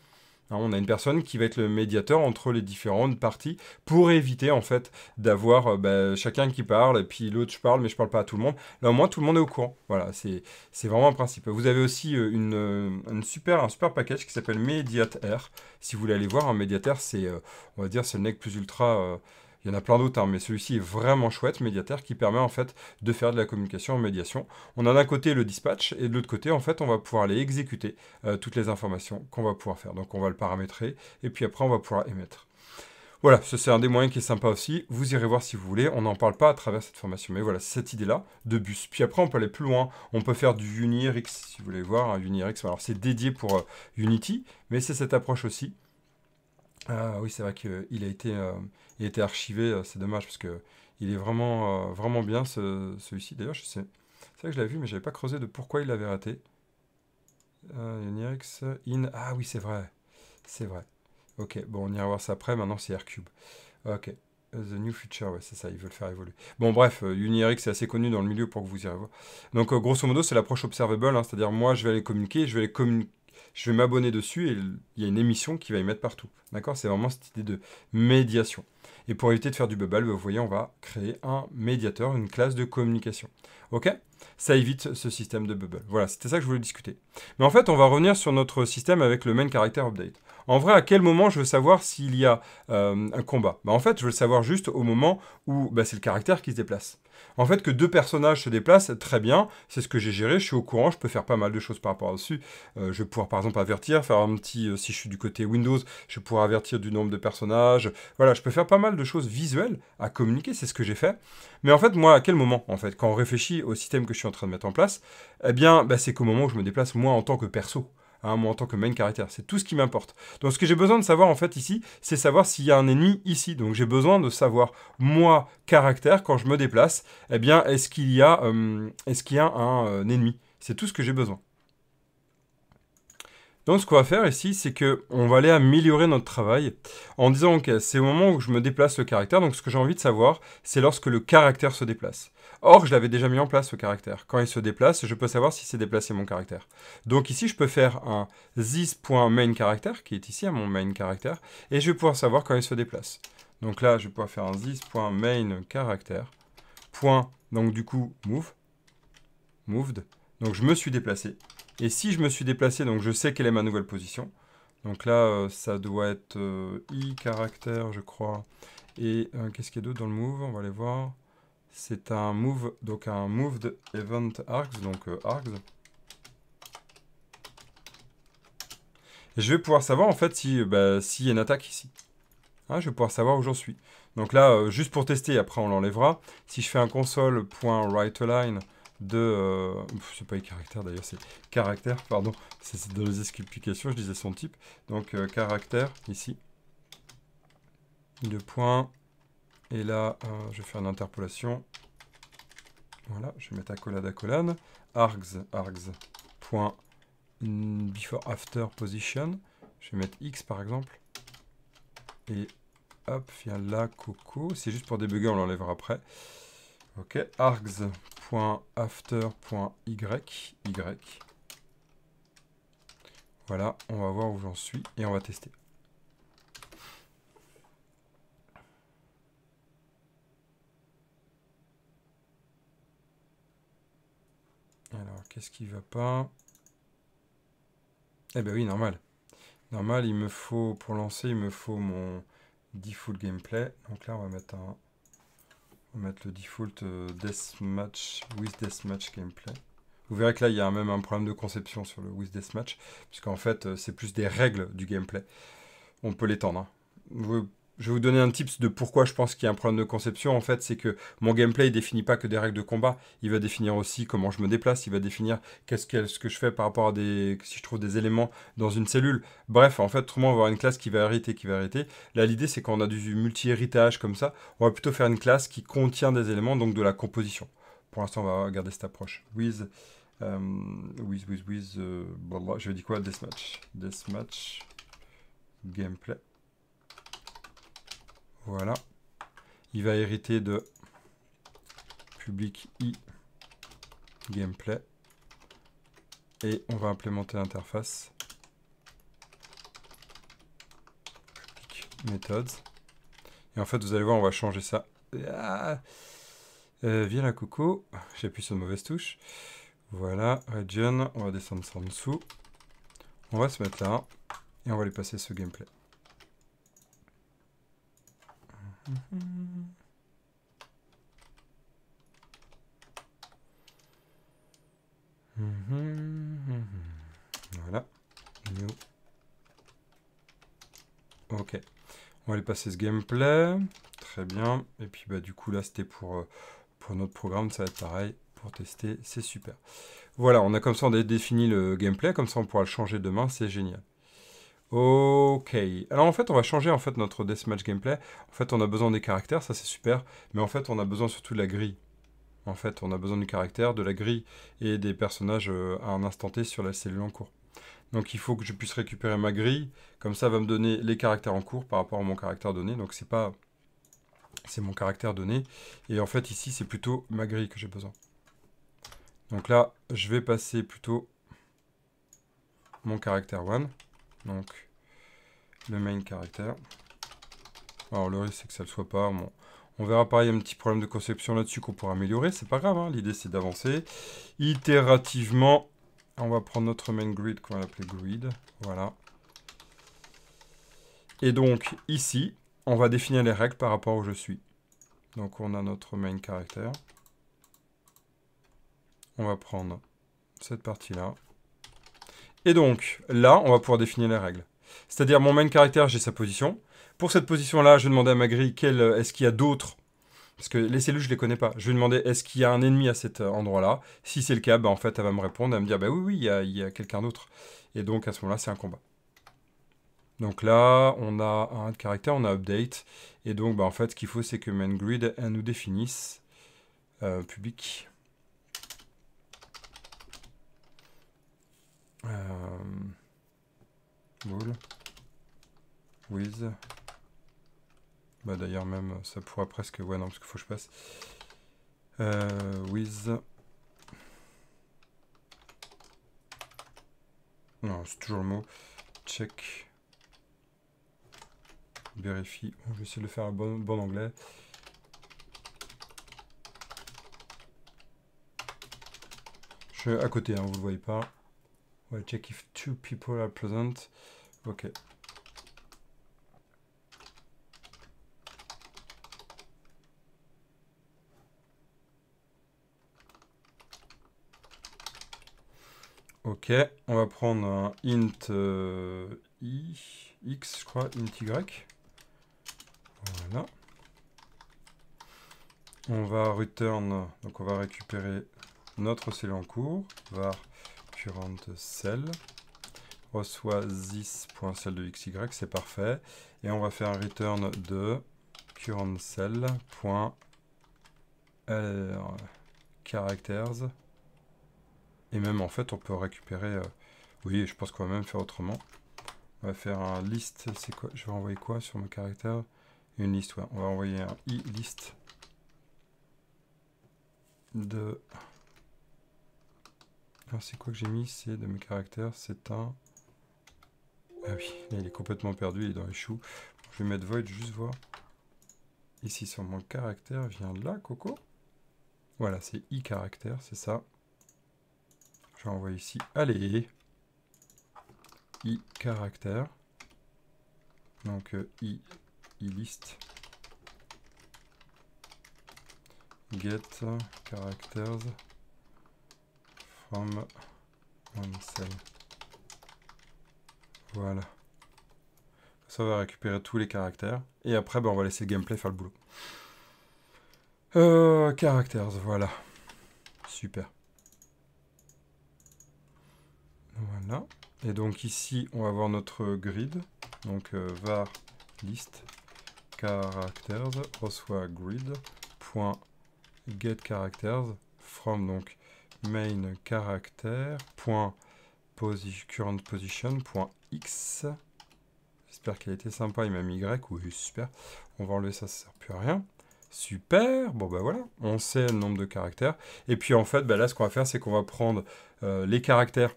Hein, on a une personne qui va être le médiateur entre les différentes parties pour éviter en fait d'avoir euh, bah, chacun qui parle et puis l'autre je parle mais je parle pas à tout le monde. Là au moins tout le monde est au courant. Voilà, c'est vraiment un principe. Vous avez aussi euh, euh, une, super, un super package qui s'appelle Mediate Si vous voulez aller voir, un médiateur c'est, on va dire, c'est le nec plus ultra il y en a plein d'autres, hein, mais celui-ci est vraiment chouette, médiataire, qui permet en fait de faire de la communication en médiation. On a d'un côté le dispatch et de l'autre côté, en fait, on va pouvoir aller exécuter euh, toutes les informations qu'on va pouvoir faire. Donc on va le paramétrer et puis après, on va pouvoir émettre. Voilà, c'est un des moyens qui est sympa aussi. Vous irez voir si vous voulez. On n'en parle pas à travers cette formation. Mais voilà, cette idée-là de bus. Puis après, on peut aller plus loin. On peut faire du UniRx, si vous voulez voir. un UniRx, alors c'est dédié pour euh, Unity, mais c'est cette approche aussi. Ah oui, c'est vrai qu'il a été, euh, il était archivé, euh, c'est dommage parce que il est vraiment, euh, vraiment bien celui-ci. D'ailleurs, je sais, c'est vrai que je l'ai vu, mais j'avais pas creusé de pourquoi il l'avait raté. Euh, in, ah oui, c'est vrai, c'est vrai. Ok, bon, on ira voir ça après. Maintenant, c'est Cube Ok. The New Future, ouais, c'est ça, ils veulent faire évoluer. Bon, bref, euh, Unirx est assez connu dans le milieu pour que vous y voir. Donc, grosso modo, c'est l'approche observable, hein. c'est-à-dire moi, je vais aller communiquer, je vais aller communiquer je vais m'abonner dessus et il y a une émission qui va y mettre partout. D'accord C'est vraiment cette idée de médiation. Et pour éviter de faire du bubble, vous voyez, on va créer un médiateur, une classe de communication. OK Ça évite ce système de bubble. Voilà, c'était ça que je voulais discuter. Mais en fait, on va revenir sur notre système avec le main character update. En vrai, à quel moment je veux savoir s'il y a euh, un combat bah, En fait, je veux le savoir juste au moment où bah, c'est le caractère qui se déplace. En fait, que deux personnages se déplacent, très bien, c'est ce que j'ai géré, je suis au courant, je peux faire pas mal de choses par rapport à dessus. Euh, je vais pouvoir par exemple avertir, faire un petit, euh, si je suis du côté Windows, je vais pouvoir avertir du nombre de personnages. Voilà, je peux faire pas mal de choses visuelles à communiquer, c'est ce que j'ai fait. Mais en fait, moi, à quel moment, en fait, quand on réfléchit au système que je suis en train de mettre en place, eh bien, bah, c'est qu'au moment où je me déplace, moi, en tant que perso. Hein, moi en tant que main caractère. C'est tout ce qui m'importe. Donc ce que j'ai besoin de savoir en fait ici, c'est savoir s'il y a un ennemi ici. Donc j'ai besoin de savoir moi caractère quand je me déplace, eh bien est-ce qu'il y a, euh, est-ce qu'il un, euh, ennemi C'est tout ce que j'ai besoin. Donc ce qu'on va faire ici, c'est qu'on va aller améliorer notre travail en disant ok, c'est au moment où je me déplace le caractère. Donc ce que j'ai envie de savoir, c'est lorsque le caractère se déplace. Or, je l'avais déjà mis en place ce caractère. Quand il se déplace, je peux savoir si c'est déplacé mon caractère. Donc ici, je peux faire un this.main qui est ici à mon main et je vais pouvoir savoir quand il se déplace. Donc là, je vais pouvoir faire un this.main donc du coup, move, moved, donc je me suis déplacé. Et si je me suis déplacé, donc je sais quelle est ma nouvelle position. Donc là, euh, ça doit être euh, je crois. Et euh, qu'est-ce qu'il y a d'autre dans le move On va aller voir. C'est un move, donc un move de event args, donc euh, args. Et je vais pouvoir savoir en fait si euh, bah, s'il y a une attaque ici. Ah, je vais pouvoir savoir où j'en suis. Donc là, euh, juste pour tester, après on l'enlèvera. Si je fais un console.writeAline de... Euh, c'est pas les caractères d'ailleurs, c'est caractère, pardon. C'est dans les explications, je disais son type. Donc caractère, ici. De point et là, euh, je vais faire une interpolation. Voilà, je vais mettre accolade accolade. Args, args, point before after position. Je vais mettre X par exemple. Et hop, il y a là coco. C'est juste pour débugger, on l'enlèvera après. Ok, args.after.y, y. Voilà, on va voir où j'en suis et on va tester. Qu'est-ce qui va pas Eh ben oui, normal. Normal, il me faut, pour lancer, il me faut mon default gameplay. Donc là, on va mettre un... le default euh, deathmatch, with deathmatch gameplay. Vous verrez que là, il y a même un problème de conception sur le with deathmatch, puisqu'en fait, euh, c'est plus des règles du gameplay. On peut l'étendre. Hein je vais vous donner un tips de pourquoi je pense qu'il y a un problème de conception. En fait, c'est que mon gameplay ne définit pas que des règles de combat. Il va définir aussi comment je me déplace. Il va définir qu'est-ce que, ce que je fais par rapport à des, si je trouve des éléments dans une cellule. Bref, en fait, autrement, on va avoir une classe qui va hériter, qui va hériter. Là, l'idée, c'est qu'on a du multi-héritage comme ça, on va plutôt faire une classe qui contient des éléments, donc de la composition. Pour l'instant, on va garder cette approche. With, euh, with, with, with, euh, je vais dire quoi Deathmatch. match. Gameplay. Voilà. Il va hériter de public i gameplay. Et on va implémenter l'interface methods. Et en fait, vous allez voir, on va changer ça. Ah. Euh, viens la coco. J'appuie sur une mauvaise touche. Voilà, region. On va descendre ça en dessous. On va se mettre là. Et on va lui passer ce gameplay. Mhm. Mhm, mhm, voilà. Ok. On va aller passer ce gameplay. Très bien. Et puis bah du coup là c'était pour, euh, pour notre programme, ça va être pareil pour tester, c'est super. Voilà, on a comme ça on a défini le gameplay, comme ça on pourra le changer demain, c'est génial. Ok. Alors en fait, on va changer en fait notre deathmatch gameplay. En fait, on a besoin des caractères, ça c'est super. Mais en fait, on a besoin surtout de la grille. En fait, on a besoin du caractère, de la grille et des personnages euh, à un instant T sur la cellule en cours. Donc il faut que je puisse récupérer ma grille. Comme ça, va me donner les caractères en cours par rapport à mon caractère donné. Donc c'est pas... C'est mon caractère donné. Et en fait, ici, c'est plutôt ma grille que j'ai besoin. Donc là, je vais passer plutôt mon caractère 1 donc le main caractère. Alors le risque c'est que ça ne le soit pas. On verra pareil, il y a un petit problème de conception là-dessus qu'on pourra améliorer. C'est pas grave, hein. l'idée c'est d'avancer. Itérativement, on va prendre notre main grid qu'on va appeler grid. Voilà. Et donc ici, on va définir les règles par rapport où je suis. Donc on a notre main caractère. On va prendre cette partie-là. Et donc, là, on va pouvoir définir les règles. C'est-à-dire, mon main caractère, j'ai sa position. Pour cette position-là, je vais demander à ma grille quel, euh, est-ce qu'il y a d'autres... Parce que les cellules, je ne les connais pas. Je vais demander est-ce qu'il y a un ennemi à cet euh, endroit-là. Si c'est le cas, bah, en fait, elle va me répondre. Elle va me dire, bah oui, oui, il y a, a quelqu'un d'autre. Et donc, à ce moment-là, c'est un combat. Donc là, on a un caractère, on a update. Et donc, bah, en fait, ce qu'il faut, c'est que main grid, nous définisse euh, public. Euh, with. Bah d'ailleurs même ça pourrait presque. Ouais non parce qu'il faut que je passe. Euh, with. Non, c'est toujours le mot. Check. Vérifie. Oh, je vais essayer de le faire en bon, bon anglais. Je suis à côté, hein, vous ne le voyez pas. We'll check if two people are present. Okay. Ok, on va prendre un int euh, i, x, je crois, int y. Voilà. On va return, donc on va récupérer notre cellule en cours, current cell reçoit this.cell de xy, c'est parfait. Et on va faire un return de current cell. characters. Et même en fait, on peut récupérer. Euh, oui, je pense qu'on va même faire autrement. On va faire un list. C'est quoi Je vais envoyer quoi sur mon caractère Une liste, On va envoyer un i list de alors c'est quoi que j'ai mis C'est de mes caractères, c'est un... Ah oui, il est complètement perdu, il est dans les choux. Je vais mettre void, juste voir. Ici sur mon caractère, vient de là, Coco. Voilà, c'est i caractère, c'est ça. Je renvoie ici. Allez i caractère. Donc euh, i, list. Get characters voilà. Ça va récupérer tous les caractères. Et après, bah, on va laisser le gameplay faire le boulot. Euh, caractères, voilà. Super. Voilà. Et donc ici, on va avoir notre grid. Donc euh, var list characters reçoit grid.getCharacters from donc main caractère current position x j'espère qu'elle était sympa il m'a mis y oui super on va enlever ça ça sert plus à rien Super, bon ben voilà, on sait le nombre de caractères. Et puis en fait, bah, là, ce qu'on va faire, c'est qu'on va prendre euh, les caractères,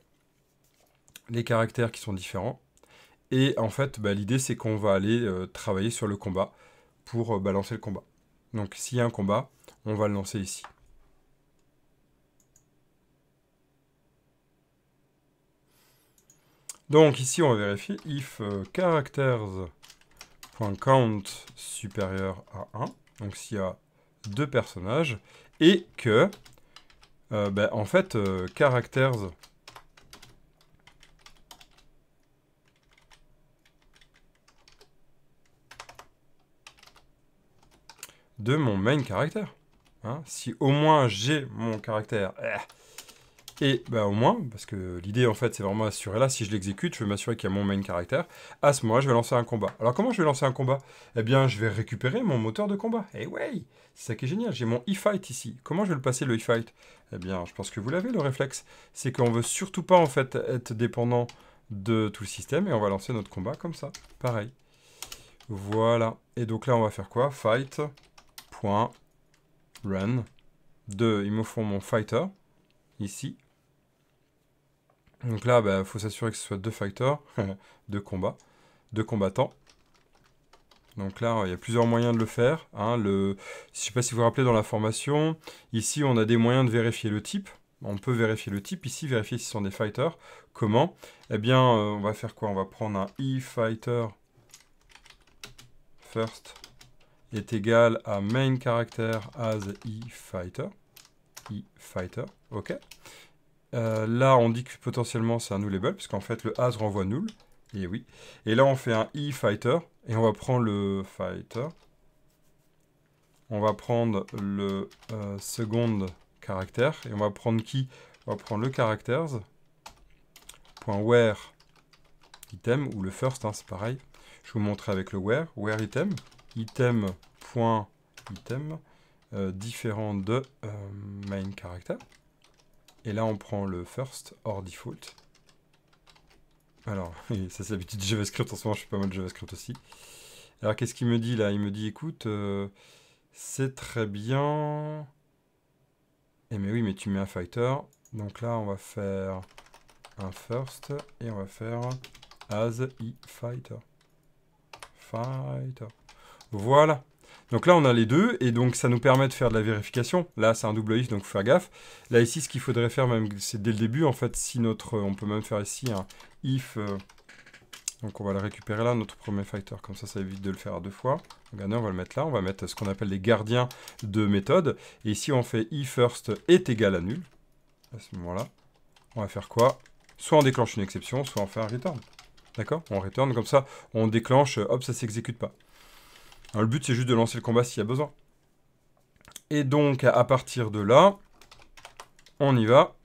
les caractères qui sont différents. Et en fait, bah, l'idée, c'est qu'on va aller euh, travailler sur le combat pour euh, balancer le combat. Donc s'il y a un combat, on va le lancer ici. Donc ici, on va vérifier if euh, characters.count supérieur à 1, donc s'il y a deux personnages, et que, euh, ben, en fait, euh, characters... de mon main caractère. Hein. si au moins j'ai mon caractère, eh, et bah, au moins, parce que l'idée en fait c'est vraiment assurer là, si je l'exécute, je vais m'assurer qu'il y a mon main caractère. À ce moment-là, je vais lancer un combat. Alors comment je vais lancer un combat Eh bien, je vais récupérer mon moteur de combat. Et eh ouais, c'est ça qui est génial, j'ai mon e-fight ici. Comment je vais le passer le e-fight Eh bien, je pense que vous l'avez le réflexe. C'est qu'on veut surtout pas en fait être dépendant de tout le système et on va lancer notre combat comme ça. Pareil. Voilà. Et donc là, on va faire quoi Fight. Run. 2. Ils me font mon fighter. Ici. Donc là, il bah, faut s'assurer que ce soit deux fighters, deux combats, deux combattants. Donc là, il y a plusieurs moyens de le faire. Hein. je ne sais pas si vous vous rappelez dans la formation, ici on a des moyens de vérifier le type. On peut vérifier le type ici, vérifier si ce sont des fighters. Comment Eh bien, euh, on va faire quoi On va prendre un e-fighter first est égal à main character as e-fighter. E-fighter, ok. Euh, là, on dit que potentiellement c'est un nullable, puisqu'en fait le as renvoie null. Et oui. Et là, on fait un e fighter, et on va prendre le fighter. On va prendre le euh, second caractère, et on va prendre qui On va prendre le characters. item, ou le first, hein, c'est pareil. Je vous montrer avec le where, where item, item, euh, différent de main character. Et là, on prend le first hors default. Alors, ça c'est l'habitude de JavaScript, en ce moment je suis pas mal de JavaScript aussi. Alors qu'est-ce qu'il me dit là Il me dit écoute, euh, c'est très bien. Eh mais oui, mais tu mets un fighter. Donc là, on va faire un first et on va faire as e fighter. Fighter. Voilà. Donc là, on a les deux, et donc ça nous permet de faire de la vérification. Là, c'est un double if, donc faut faire gaffe. Là, ici, ce qu'il faudrait faire, même, c'est dès le début, en fait, si notre... Euh, on peut même faire ici un if... Euh, donc on va le récupérer là, notre premier facteur, comme ça, ça évite de le faire à deux fois. on va le mettre là, on va mettre ce qu'on appelle les gardiens de méthode. Et ici, on fait if first est égal à nul. À ce moment-là, on va faire quoi Soit on déclenche une exception, soit on fait un return. D'accord On return, comme ça, on déclenche, hop, ça s'exécute pas. Hein, le but, c'est juste de lancer le combat s'il y a besoin. Et donc, à partir de là, on y va.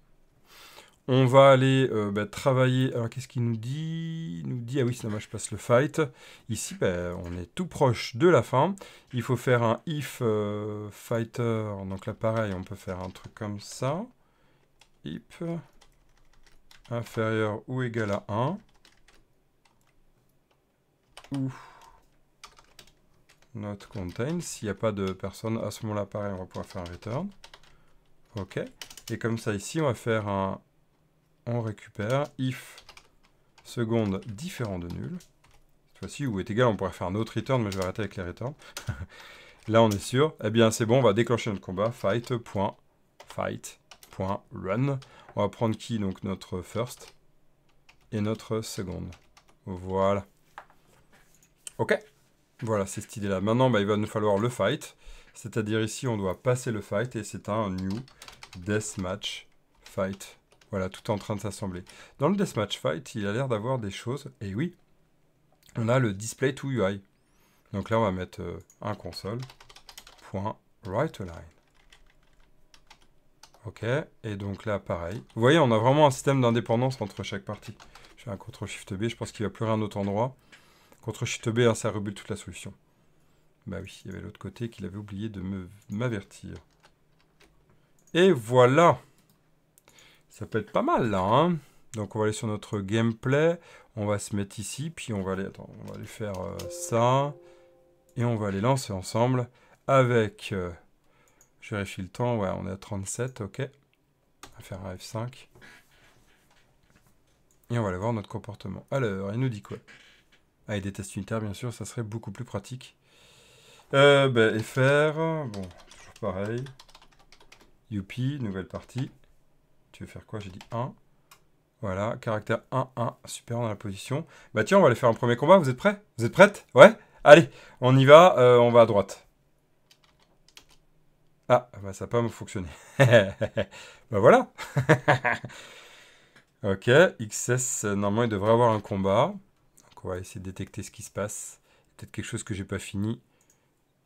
On va aller euh, bah, travailler. Alors, qu'est-ce qu'il nous dit Il nous dit, ah oui, c'est dommage, je passe le fight. Ici, bah, on est tout proche de la fin. Il faut faire un if euh, fighter. Donc là, pareil, on peut faire un truc comme ça. If inférieur ou égal à 1. Ouf not contain. S'il n'y a pas de personne, à ce moment-là, pareil, on va pouvoir faire un return. OK. Et comme ça, ici, on va faire un on récupère if seconde différent de nul. Cette fois-ci, ou est égal, on pourrait faire un autre return, mais je vais arrêter avec les returns. Là, on est sûr. Eh bien, c'est bon, on va déclencher notre combat. Fight. Fight.fight.run. On va prendre qui Donc notre first et notre seconde. Voilà. OK voilà, c'est cette idée-là. Maintenant, bah, il va nous falloir le fight. C'est-à-dire ici, on doit passer le fight et c'est un new deathmatch fight. Voilà, tout est en train de s'assembler. Dans le deathmatch fight, il a l'air d'avoir des choses. Et oui, on a le display to UI. Donc là, on va mettre euh, un console. Ok, et donc là, pareil. Vous voyez, on a vraiment un système d'indépendance entre chaque partie. Je fais un CTRL-SHIFT-B, je pense qu'il va a plus rien d'autre endroit. Contre Chitobé, hein, ça rebute toute la solution. Bah oui, il y avait l'autre côté qu'il avait oublié de m'avertir. Et voilà Ça peut être pas mal, là, hein donc on va aller sur notre gameplay, on va se mettre ici, puis on va aller, on va aller faire euh, ça, et on va aller lancer ensemble avec, euh, je vérifie le temps, ouais, on est à 37, ok, on va faire un F5, et on va aller voir notre comportement. Alors, il nous dit quoi avec ah, des tests unitaires, bien sûr, ça serait beaucoup plus pratique. Euh, bah, FR, bon, toujours pareil. Youpi, nouvelle partie. Tu veux faire quoi J'ai dit 1. Voilà, caractère 1, 1, super dans la position. Bah tiens, on va aller faire un premier combat, vous êtes prêts Vous êtes prêtes Ouais Allez, on y va, euh, on va à droite. Ah, bah ça n'a pas fonctionné. bah voilà Ok, XS, normalement il devrait avoir un combat on va essayer de détecter ce qui se passe. Peut-être quelque chose que j'ai pas fini.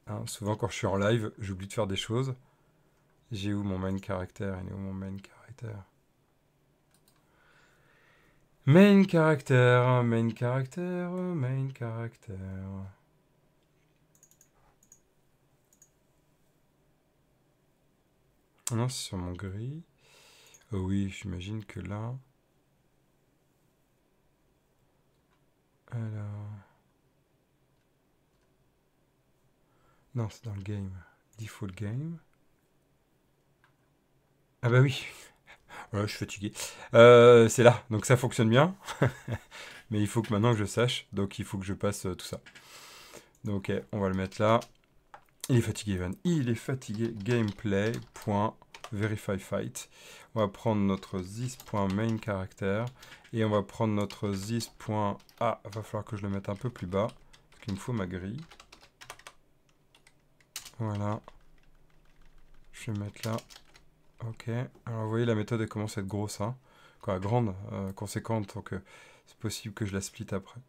Hein, souvent quand je suis en live, j'oublie de faire des choses. J'ai où mon main caractère Il est où mon main caractère Main caractère, main caractère, main caractère. Non, c'est sur mon gris. Euh, oui, j'imagine que là... Alors. Non, c'est dans le game. Default game. Ah bah oui. je suis fatigué. Euh, c'est là, donc ça fonctionne bien. Mais il faut que maintenant que je sache, donc il faut que je passe euh, tout ça. Donc on va le mettre là. Il est fatigué, Van. Il est fatigué. Gameplay. Point verify fight. On va prendre notre this.main et on va prendre notre this.a. va falloir que je le mette un peu plus bas parce qu'il me faut ma grille. Voilà. Je vais mettre là. Ok. Alors vous voyez la méthode est commence à être grosse, hein. Quoi, grande, euh, conséquente, donc c'est possible que je la split après.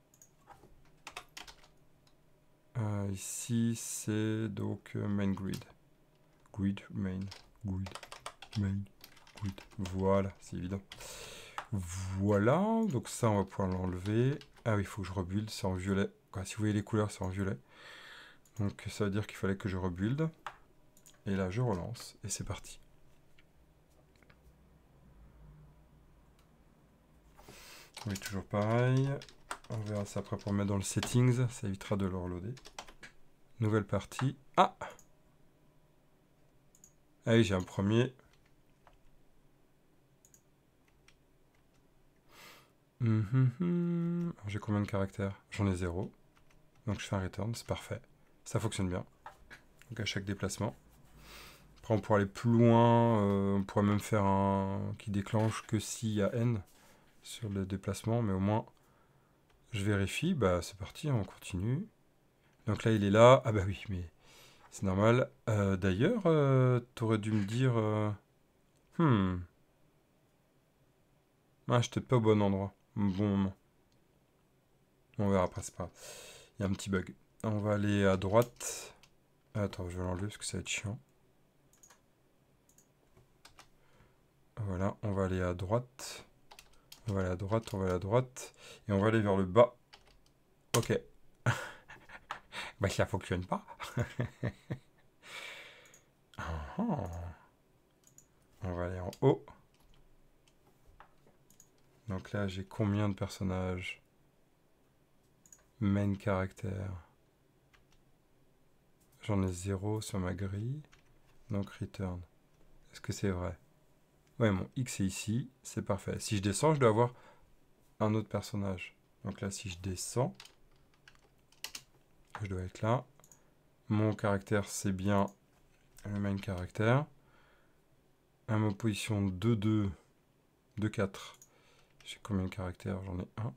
Euh, ici c'est donc euh, main grid. Grid main good, Voilà, c'est évident. Voilà, donc ça, on va pouvoir l'enlever. Ah oui, il faut que je rebuild, c'est en violet. si vous voyez les couleurs, c'est en violet. Donc ça veut dire qu'il fallait que je rebuild. Et là, je relance, et c'est parti. Oui, toujours pareil. On verra ça après pour mettre dans le settings, ça évitera de le reloader. Nouvelle partie. Ah Allez, j'ai un premier. Mhm. J'ai combien de caractères J'en ai zéro. Donc je fais un return, c'est parfait. Ça fonctionne bien. Donc à chaque déplacement. Après on pourra aller plus loin, euh, on pourrait même faire un qui déclenche que s'il y a n sur le déplacement, mais au moins je vérifie, bah c'est parti, on continue. Donc là il est là, ah bah oui, mais c'est normal. Euh, d'ailleurs, tu euh, t'aurais dû me dire... Hm. Hmm. Ah, j'étais pas au bon endroit. Bon On verra après, c'est pas Il y a un petit bug. On va aller à droite. Attends, je vais l'enlever parce que ça va être chiant. Voilà, on va aller à droite. On va aller à droite, on va aller à droite. Et on va aller vers le bas. Ok. Bah, ça fonctionne pas. Ah, ah. On va aller en haut. Donc là, j'ai combien de personnages Main caractère. J'en ai zéro sur ma grille. Donc return. Est-ce que c'est vrai Ouais, mon X est ici. C'est parfait. Si je descends, je dois avoir un autre personnage. Donc là, si je descends, je dois être là. Mon caractère, c'est bien le main caractère. À ma position 2, 2, 2, 4. J'ai combien de caractères J'en ai un.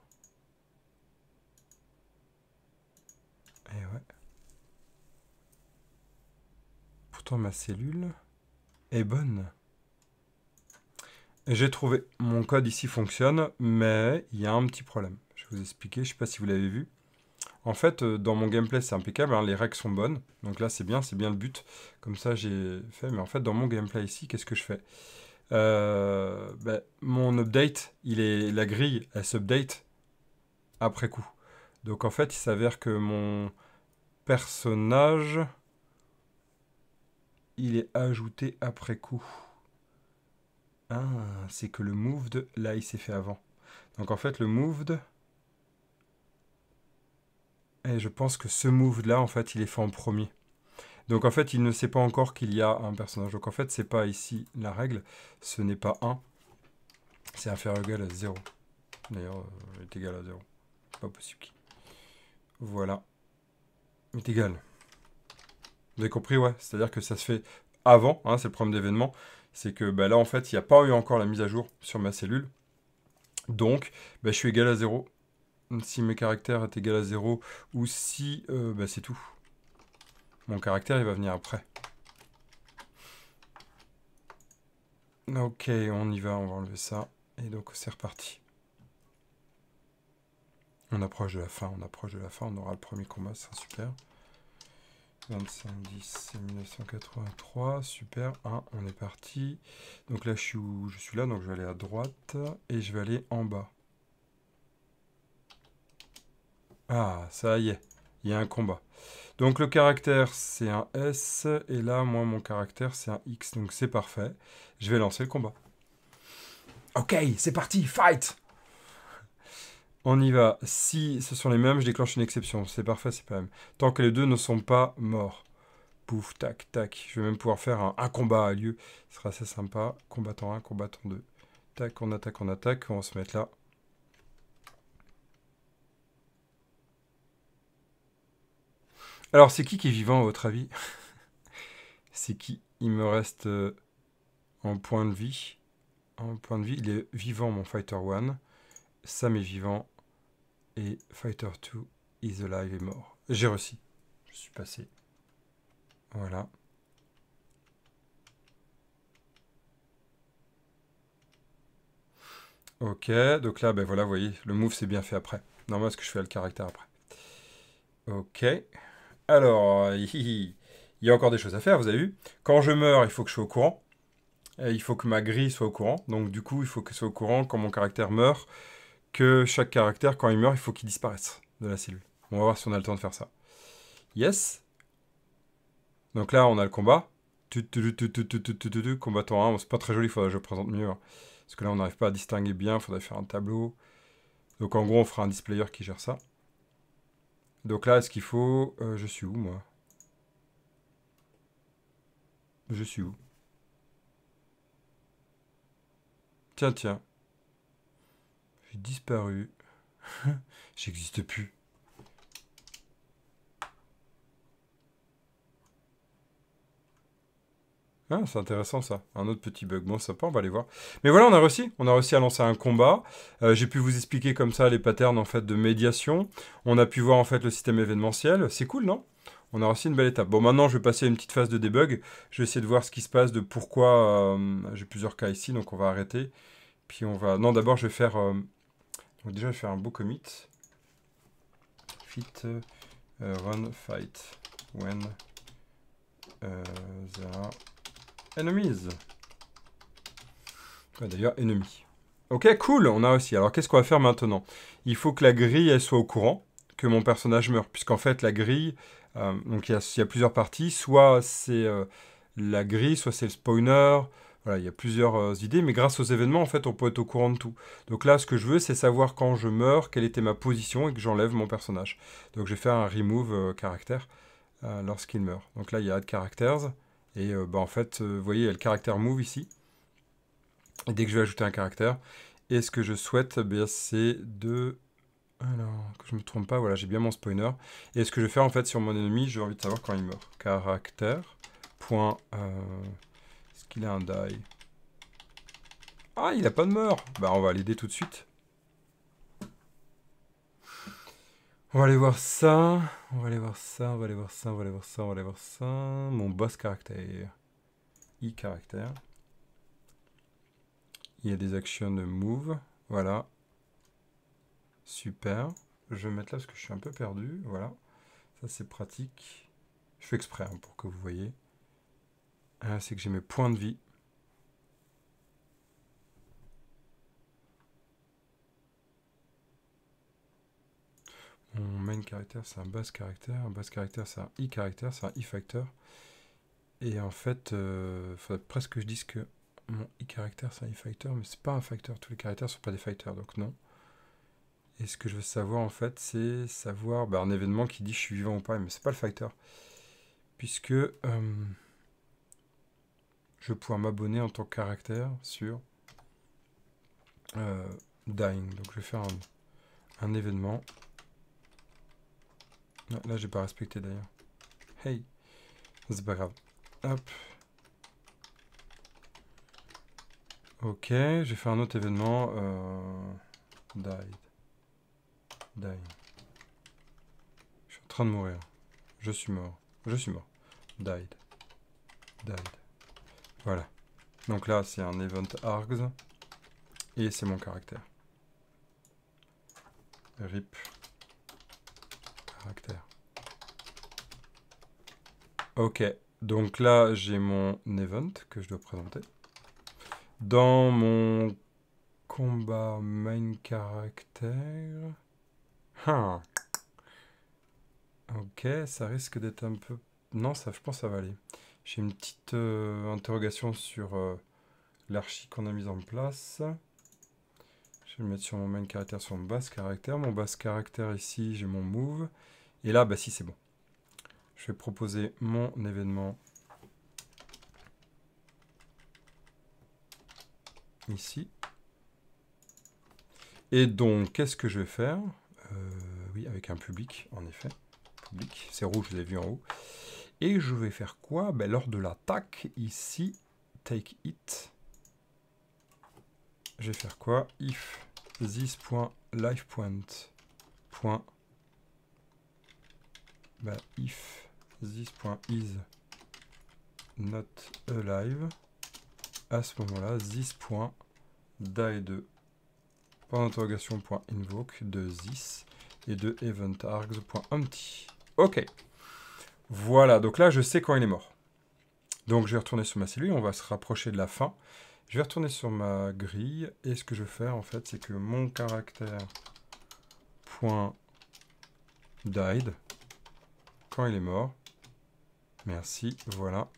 Et ouais. Pourtant, ma cellule est bonne. J'ai trouvé. Mon code ici fonctionne, mais il y a un petit problème. Je vais vous expliquer. Je ne sais pas si vous l'avez vu. En fait, euh, dans mon gameplay, c'est impeccable, hein, les règles sont bonnes. Donc là, c'est bien, c'est bien le but. Comme ça, j'ai fait. Mais en fait, dans mon gameplay ici, qu'est-ce que je fais euh, ben, Mon update, il est la grille, elle s'update après coup. Donc en fait, il s'avère que mon personnage, il est ajouté après coup. Ah, c'est que le moved, là, il s'est fait avant. Donc en fait, le moved, et je pense que ce move-là, en fait, il est fait en premier. Donc en fait, il ne sait pas encore qu'il y a un personnage. Donc en fait, c'est pas ici la règle. Ce n'est pas 1. C'est inférieur ou égal à 0. D'ailleurs, il euh, est égal à 0. Pas possible. Voilà. Il est égal. Vous avez compris, ouais. C'est-à-dire que ça se fait avant. Hein, c'est le problème d'événement. C'est que bah, là, en fait, il n'y a pas eu encore la mise à jour sur ma cellule. Donc, bah, je suis égal à 0 si mes caractères est égal à 0 ou si euh, bah, c'est tout. Mon caractère, il va venir après. Ok, on y va, on va enlever ça. Et donc, c'est reparti. On approche de la fin, on approche de la fin. On aura le premier combat, ça sera super. 25, 10, 1983. Super, 1, on est parti. Donc là, je suis, je suis là, donc je vais aller à droite et je vais aller en bas. Ah, ça y est, il y a un combat. Donc le caractère, c'est un S, et là, moi, mon caractère, c'est un X, donc c'est parfait. Je vais lancer le combat. Ok, c'est parti, fight On y va. Si ce sont les mêmes, je déclenche une exception. C'est parfait, c'est pas même. Tant que les deux ne sont pas morts. Pouf, tac, tac. Je vais même pouvoir faire un, combat à lieu. Ce sera assez sympa. Combattant 1, combattant 2. Tac, on attaque, on attaque. On va se mettre là. Alors, c'est qui qui est vivant, à votre avis C'est qui Il me reste euh, en point de vie. En point de vie, il est vivant, mon Fighter 1. Sam est vivant. Et Fighter 2 is alive et mort. J'ai réussi. Je suis passé. Voilà. Ok, donc là, ben voilà, vous voyez, le move c'est bien fait après. Normalement, ce que je fais le caractère après Ok. Alors, euh, il y a encore des choses à faire, vous avez vu. Quand je meurs, il faut que je sois au courant. il faut que ma grille soit au courant. Donc du coup, il faut qu'elle soit au courant quand mon caractère meurt, que chaque caractère, quand il meurt, il faut qu'il disparaisse de la cellule. On va voir si on a le temps de faire ça. Yes. Donc là, on a le combat. Combattant 1, c'est pas très joli, il faudrait que je présente mieux. Hein. Parce que là, on n'arrive pas à distinguer bien, il faudrait faire un tableau. Donc en gros, on fera un displayer qui gère ça. Donc là, est-ce qu'il faut... Euh, je suis où, moi Je suis où Tiens, tiens. J'ai disparu. J'existe plus. Ah, c'est intéressant ça. Un autre petit bug. Bon, ça part, on va aller voir. Mais voilà, on a réussi. On a réussi à lancer un combat. Euh, j'ai pu vous expliquer comme ça les patterns en fait de médiation. On a pu voir en fait le système événementiel. C'est cool, non on a réussi une belle étape. Bon, maintenant, je vais passer à une petite phase de debug. Je vais essayer de voir ce qui se passe, de pourquoi... Euh, j'ai plusieurs cas ici, donc on va arrêter. Puis on va... Non, d'abord, je vais faire... Euh, déjà, je vais faire un beau commit. Fit run fight when uh, Enemies. D'ailleurs, ennemis. Ok, cool, on a aussi. Alors, qu'est-ce qu'on va faire maintenant Il faut que la grille, elle soit au courant que mon personnage meurt, puisqu'en fait, la grille, euh, donc il y, a plusieurs parties, soit c'est euh, la grille, soit c'est le spawner, voilà, il y a plusieurs euh, idées, mais grâce aux événements, en fait, on peut être au courant de tout. Donc là, ce que je veux, c'est savoir quand je meurs, quelle était ma position et que j'enlève mon personnage. Donc je vais faire un remove caractère lorsqu'il meurt. Donc là, il y a add characters. Et euh, bah, en fait, euh, vous voyez, il y a le caractère move ici. Et dès que je vais ajouter un caractère, et ce que je souhaite, eh bien c'est de... Alors, que je ne me trompe pas, voilà, j'ai bien mon spoiler. Et ce que je vais faire en fait sur mon ennemi, j'ai envie de savoir quand il meurt. Caractère. Point. Euh, est-ce qu'il a un die Ah, il a pas de mort Bah, on va l'aider tout de suite. On va aller voir ça. On va aller voir ça. On va aller voir ça. On va aller voir ça. On va aller voir ça. Mon boss caractère. I caractère. Il y a des actions de move. Voilà. Super. Je vais mettre là parce que je suis un peu perdu. Voilà. Ça, c'est pratique. Je fais exprès hein, pour que vous voyez. Ah, c'est que j'ai mes points de vie. Mon main caractère, c'est un base caractère, un base caractère, c'est un i caractère, c'est un i facteur. Et en fait, il euh, faudrait presque que je dise que mon i caractère, c'est un i factor, mais c'est pas un facteur. Tous les caractères sont pas des facteurs, donc non. Et ce que je veux savoir, en fait, c'est savoir bah, un événement qui dit je suis vivant ou pas, mais c'est pas le fighter. Puisque euh, je vais pouvoir m'abonner en tant que caractère sur euh, dying. Donc je vais faire un événement Là, là j'ai pas respecté d'ailleurs. Hey C'est pas grave. Hop. Ok, j'ai fait un autre événement. Euh, died. Died. Je suis en train de mourir. Je suis mort. Je suis mort. Died. Died. Voilà. Donc là, c'est un event args. Et c'est mon caractère. RIP. Ok, donc là j'ai mon event que je dois présenter. Dans mon combat main caractère... Hein. Ok, ça risque d'être un peu... Non, ça, je pense ça va aller. J'ai une petite euh, interrogation sur euh, l'archi qu'on a mise en place. Je vais le mettre sur mon main caractère, sur mon basse caractère. Mon basse caractère ici, j'ai mon move. Et là, bah si, c'est bon. Je vais proposer mon événement ici. Et donc, qu'est-ce que je vais faire euh, Oui, avec un public, en effet. Public, c'est rouge, je l'ai vu en haut. Et je vais faire quoi ben, Lors de l'attaque, ici, take it. Je vais faire quoi If this.lifepoint. Bah, if this.is not alive, à ce moment-là, this.died »« de point d'interrogation de this et de eventargs.empty. Ok. Voilà, donc là, je sais quand il est mort. Donc, je vais retourner sur ma cellule, on va se rapprocher de la fin. Je vais retourner sur ma grille, et ce que je vais faire, en fait, c'est que mon caractère point died, il est mort. Merci, voilà.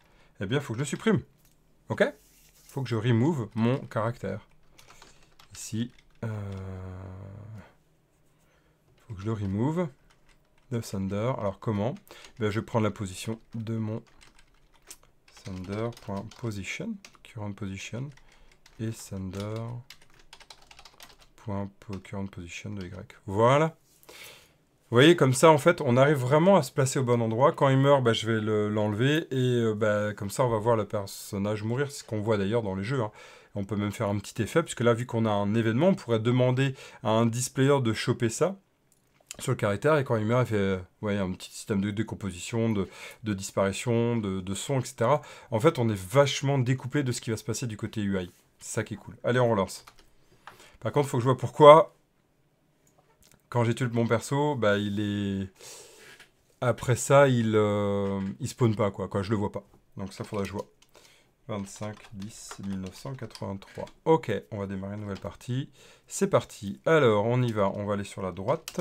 Eh bien, faut que je le supprime. OK faut que je remove mon caractère. Ici. Euh, faut que je le remove. De sender. Alors, comment je eh Je prends la position de mon position Current position. Et current position de Y. Voilà vous voyez, comme ça, en fait, on arrive vraiment à se placer au bon endroit. Quand il meurt, bah, je vais l'enlever et euh, bah, comme ça, on va voir le personnage mourir. C'est ce qu'on voit d'ailleurs dans les jeux. Hein. On peut même faire un petit effet, puisque là, vu qu'on a un événement, on pourrait demander à un displayer de choper ça sur le caractère, et quand il meurt, il fait euh, un petit système de décomposition, de, disparition, de, de, son, etc. En fait, on est vachement découpé de ce qui va se passer du côté UI. C'est ça qui est cool. Allez, on relance. Par contre, il faut que je vois pourquoi quand j'ai tué mon perso, bah, il est. Après ça, il, euh, il spawn pas, quoi. quoi. Je le vois pas. Donc ça, faudra que je vois. 25, 10, 1983. Ok, on va démarrer une nouvelle partie. C'est parti. Alors, on y va. On va aller sur la droite.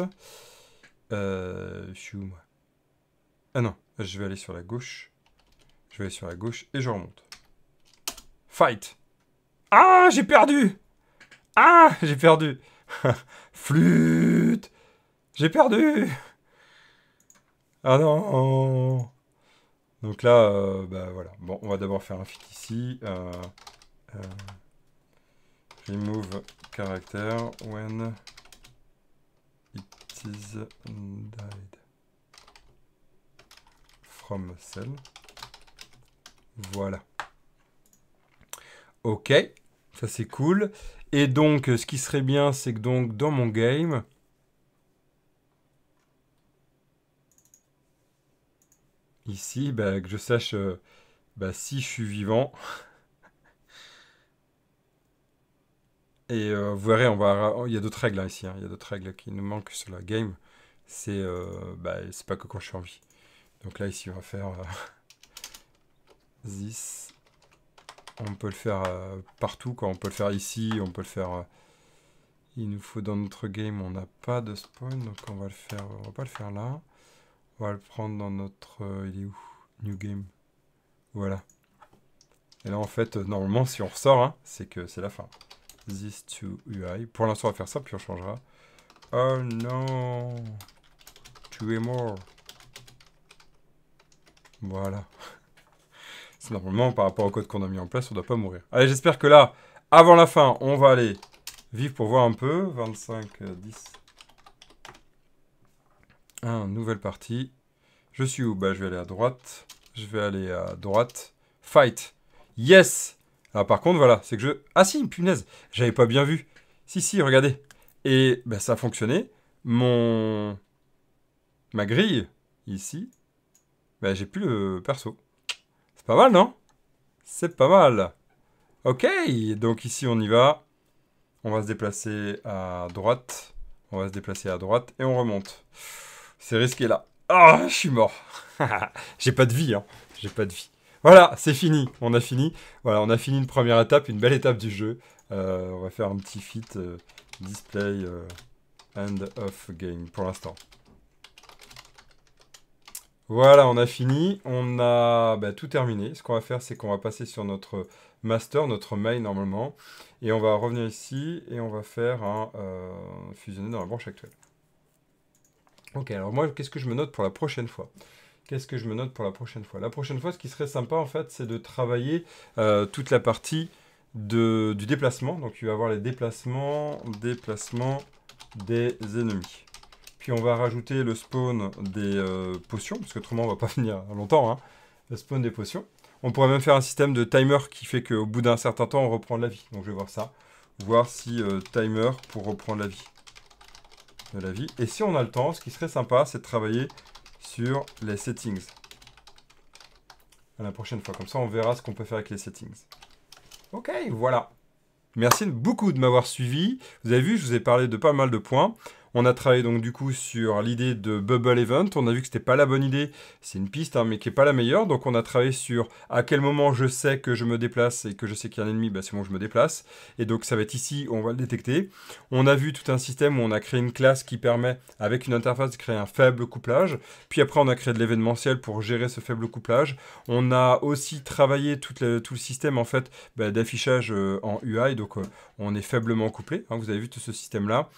Euh, je suis où, moi Ah non, je vais aller sur la gauche. Je vais aller sur la gauche et je remonte. Fight Ah, j'ai perdu Ah, j'ai perdu Flûte J'ai perdu Ah non oh. Donc là, euh, bah voilà. Bon, on va d'abord faire un fit ici. Euh, euh, remove character when it is died from cell. Voilà. Ok. Ça c'est cool. Et donc, euh, ce qui serait bien, c'est que donc dans mon game, ici, bah, que je sache euh, bah, si je suis vivant. Et euh, vous verrez, on va, oh, il y a d'autres règles hein, ici. Hein. Il y a d'autres règles qui nous manquent sur la game. C'est euh, bah, pas que quand je suis en vie. Donc là, ici, on va faire this on peut le faire euh, partout, quoi. on peut le faire ici, on peut le faire... Euh, il nous faut dans notre game, on n'a pas de spawn, donc on va le faire, on va pas le faire là. On va le prendre dans notre... Euh, il est où New game. Voilà. Et là en fait, normalement si on ressort, hein, c'est que c'est la fin. This to UI. Pour l'instant on va faire ça, puis on changera. Oh non Tu es mort. Voilà normalement, par rapport au code qu'on a mis en place, on ne doit pas mourir. Allez, j'espère que là, avant la fin, on va aller vivre pour voir un peu. 25, 10. Euh, un, nouvelle partie. Je suis où Bah, je vais aller à droite. Je vais aller à droite. Fight. Yes ah, par contre, voilà, c'est que je... Ah si, punaise, j'avais pas bien vu. Si, si, regardez. Et bah, ça a fonctionné. Mon... Ma grille, ici, bah, j'ai plus le perso pas mal, non C'est pas mal. Ok, donc ici on y va. On va se déplacer à droite. On va se déplacer à droite et on remonte. C'est risqué là. Ah, je suis mort. J'ai pas de vie, hein. J'ai pas de vie. Voilà, c'est fini. On a fini. Voilà, on a fini une première étape, une belle étape du jeu. Euh, on va faire un petit fit euh, display euh, end of game pour l'instant. Voilà, on a fini. On a bah, tout terminé. Ce qu'on va faire, c'est qu'on va passer sur notre master, notre main normalement. Et on va revenir ici et on va faire un euh, fusionner dans la branche actuelle. Ok, alors moi, qu'est-ce que je me note pour la prochaine fois Qu'est-ce que je me note pour la prochaine fois La prochaine fois, ce qui serait sympa, en fait, c'est de travailler euh, toute la partie du déplacement. Donc, tu vas avoir les déplacements, déplacements des ennemis on va rajouter le spawn des euh, potions, parce que autrement on va pas venir longtemps. Hein. Le spawn des potions. On pourrait même faire un système de timer qui fait qu'au bout d'un certain temps on reprend de la vie. Donc je vais voir ça. Voir si euh, timer pour reprendre la vie. De la vie. Et si on a le temps, ce qui serait sympa, c'est de travailler sur les settings. À la prochaine fois. Comme ça, on verra ce qu'on peut faire avec les settings. Ok, voilà. Merci beaucoup de m'avoir suivi. Vous avez vu, je vous ai parlé de pas mal de points. On a travaillé donc du coup sur l'idée de Bubble Event. On a vu que ce n'était pas la bonne idée. C'est une piste, hein, mais qui n'est pas la meilleure. Donc on a travaillé sur à quel moment je sais que je me déplace et que je sais qu'il y a un ennemi, bah, c'est bon, je me déplace. Et donc ça va être ici, on va le détecter. On a vu tout un système où on a créé une classe qui permet, avec une interface, de créer un faible couplage. Puis après, on a créé de l'événementiel pour gérer ce faible couplage. On a aussi travaillé tout le, système en fait bah, d'affichage euh, en UI. Donc euh, on est faiblement couplé. Hein. vous avez vu tout ce système-là.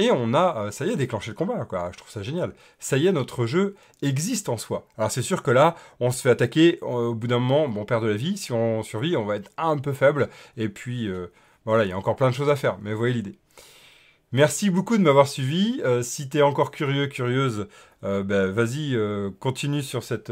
Et on a, euh, ça y est, déclenché le combat, quoi. Je trouve ça génial. Ça y est, notre jeu existe en soi. Alors c'est sûr que là, on se fait attaquer, euh, au bout d'un moment, bon, on perd de la vie. Si on survit, on va être un peu faible. Et puis, euh, voilà, il y a encore plein de choses à faire, mais vous voyez l'idée. Merci beaucoup de m'avoir suivi. si t'es encore curieux, curieuse, ben, vas-y, continue sur cette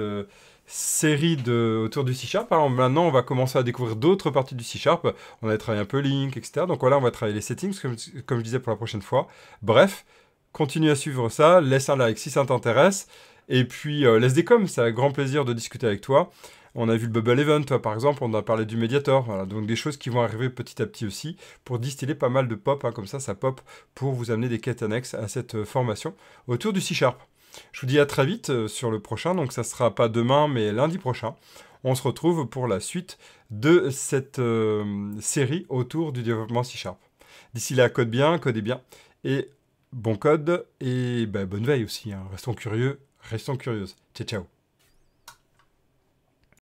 série de, autour du C-Sharp. Hein. Maintenant, on va commencer à découvrir d'autres parties du C-Sharp. On a travaillé un peu Link, etc. Donc voilà, on va travailler les settings, comme, je disais pour la prochaine fois. Bref, continue à suivre ça. Laisse un like si ça t'intéresse. Et puis, euh, laisse des coms. Ça un grand plaisir de discuter avec toi. On a vu le Bubble Event, par exemple, on a parlé du Mediator, donc des choses qui vont arriver petit à petit aussi pour distiller pas mal de pop, hein. comme ça, ça pop pour vous amener des quêtes annexes à cette euh, formation autour du C-Sharp. Je vous dis à très vite euh, sur le prochain, donc ça sera pas demain, mais lundi prochain. On se retrouve pour la suite de cette euh, série autour du développement C Sharp. D'ici là, code bien, codez bien, et bon code, et bah, bonne veille aussi. Hein. Restons curieux, restons curieuses. Ciao, ciao.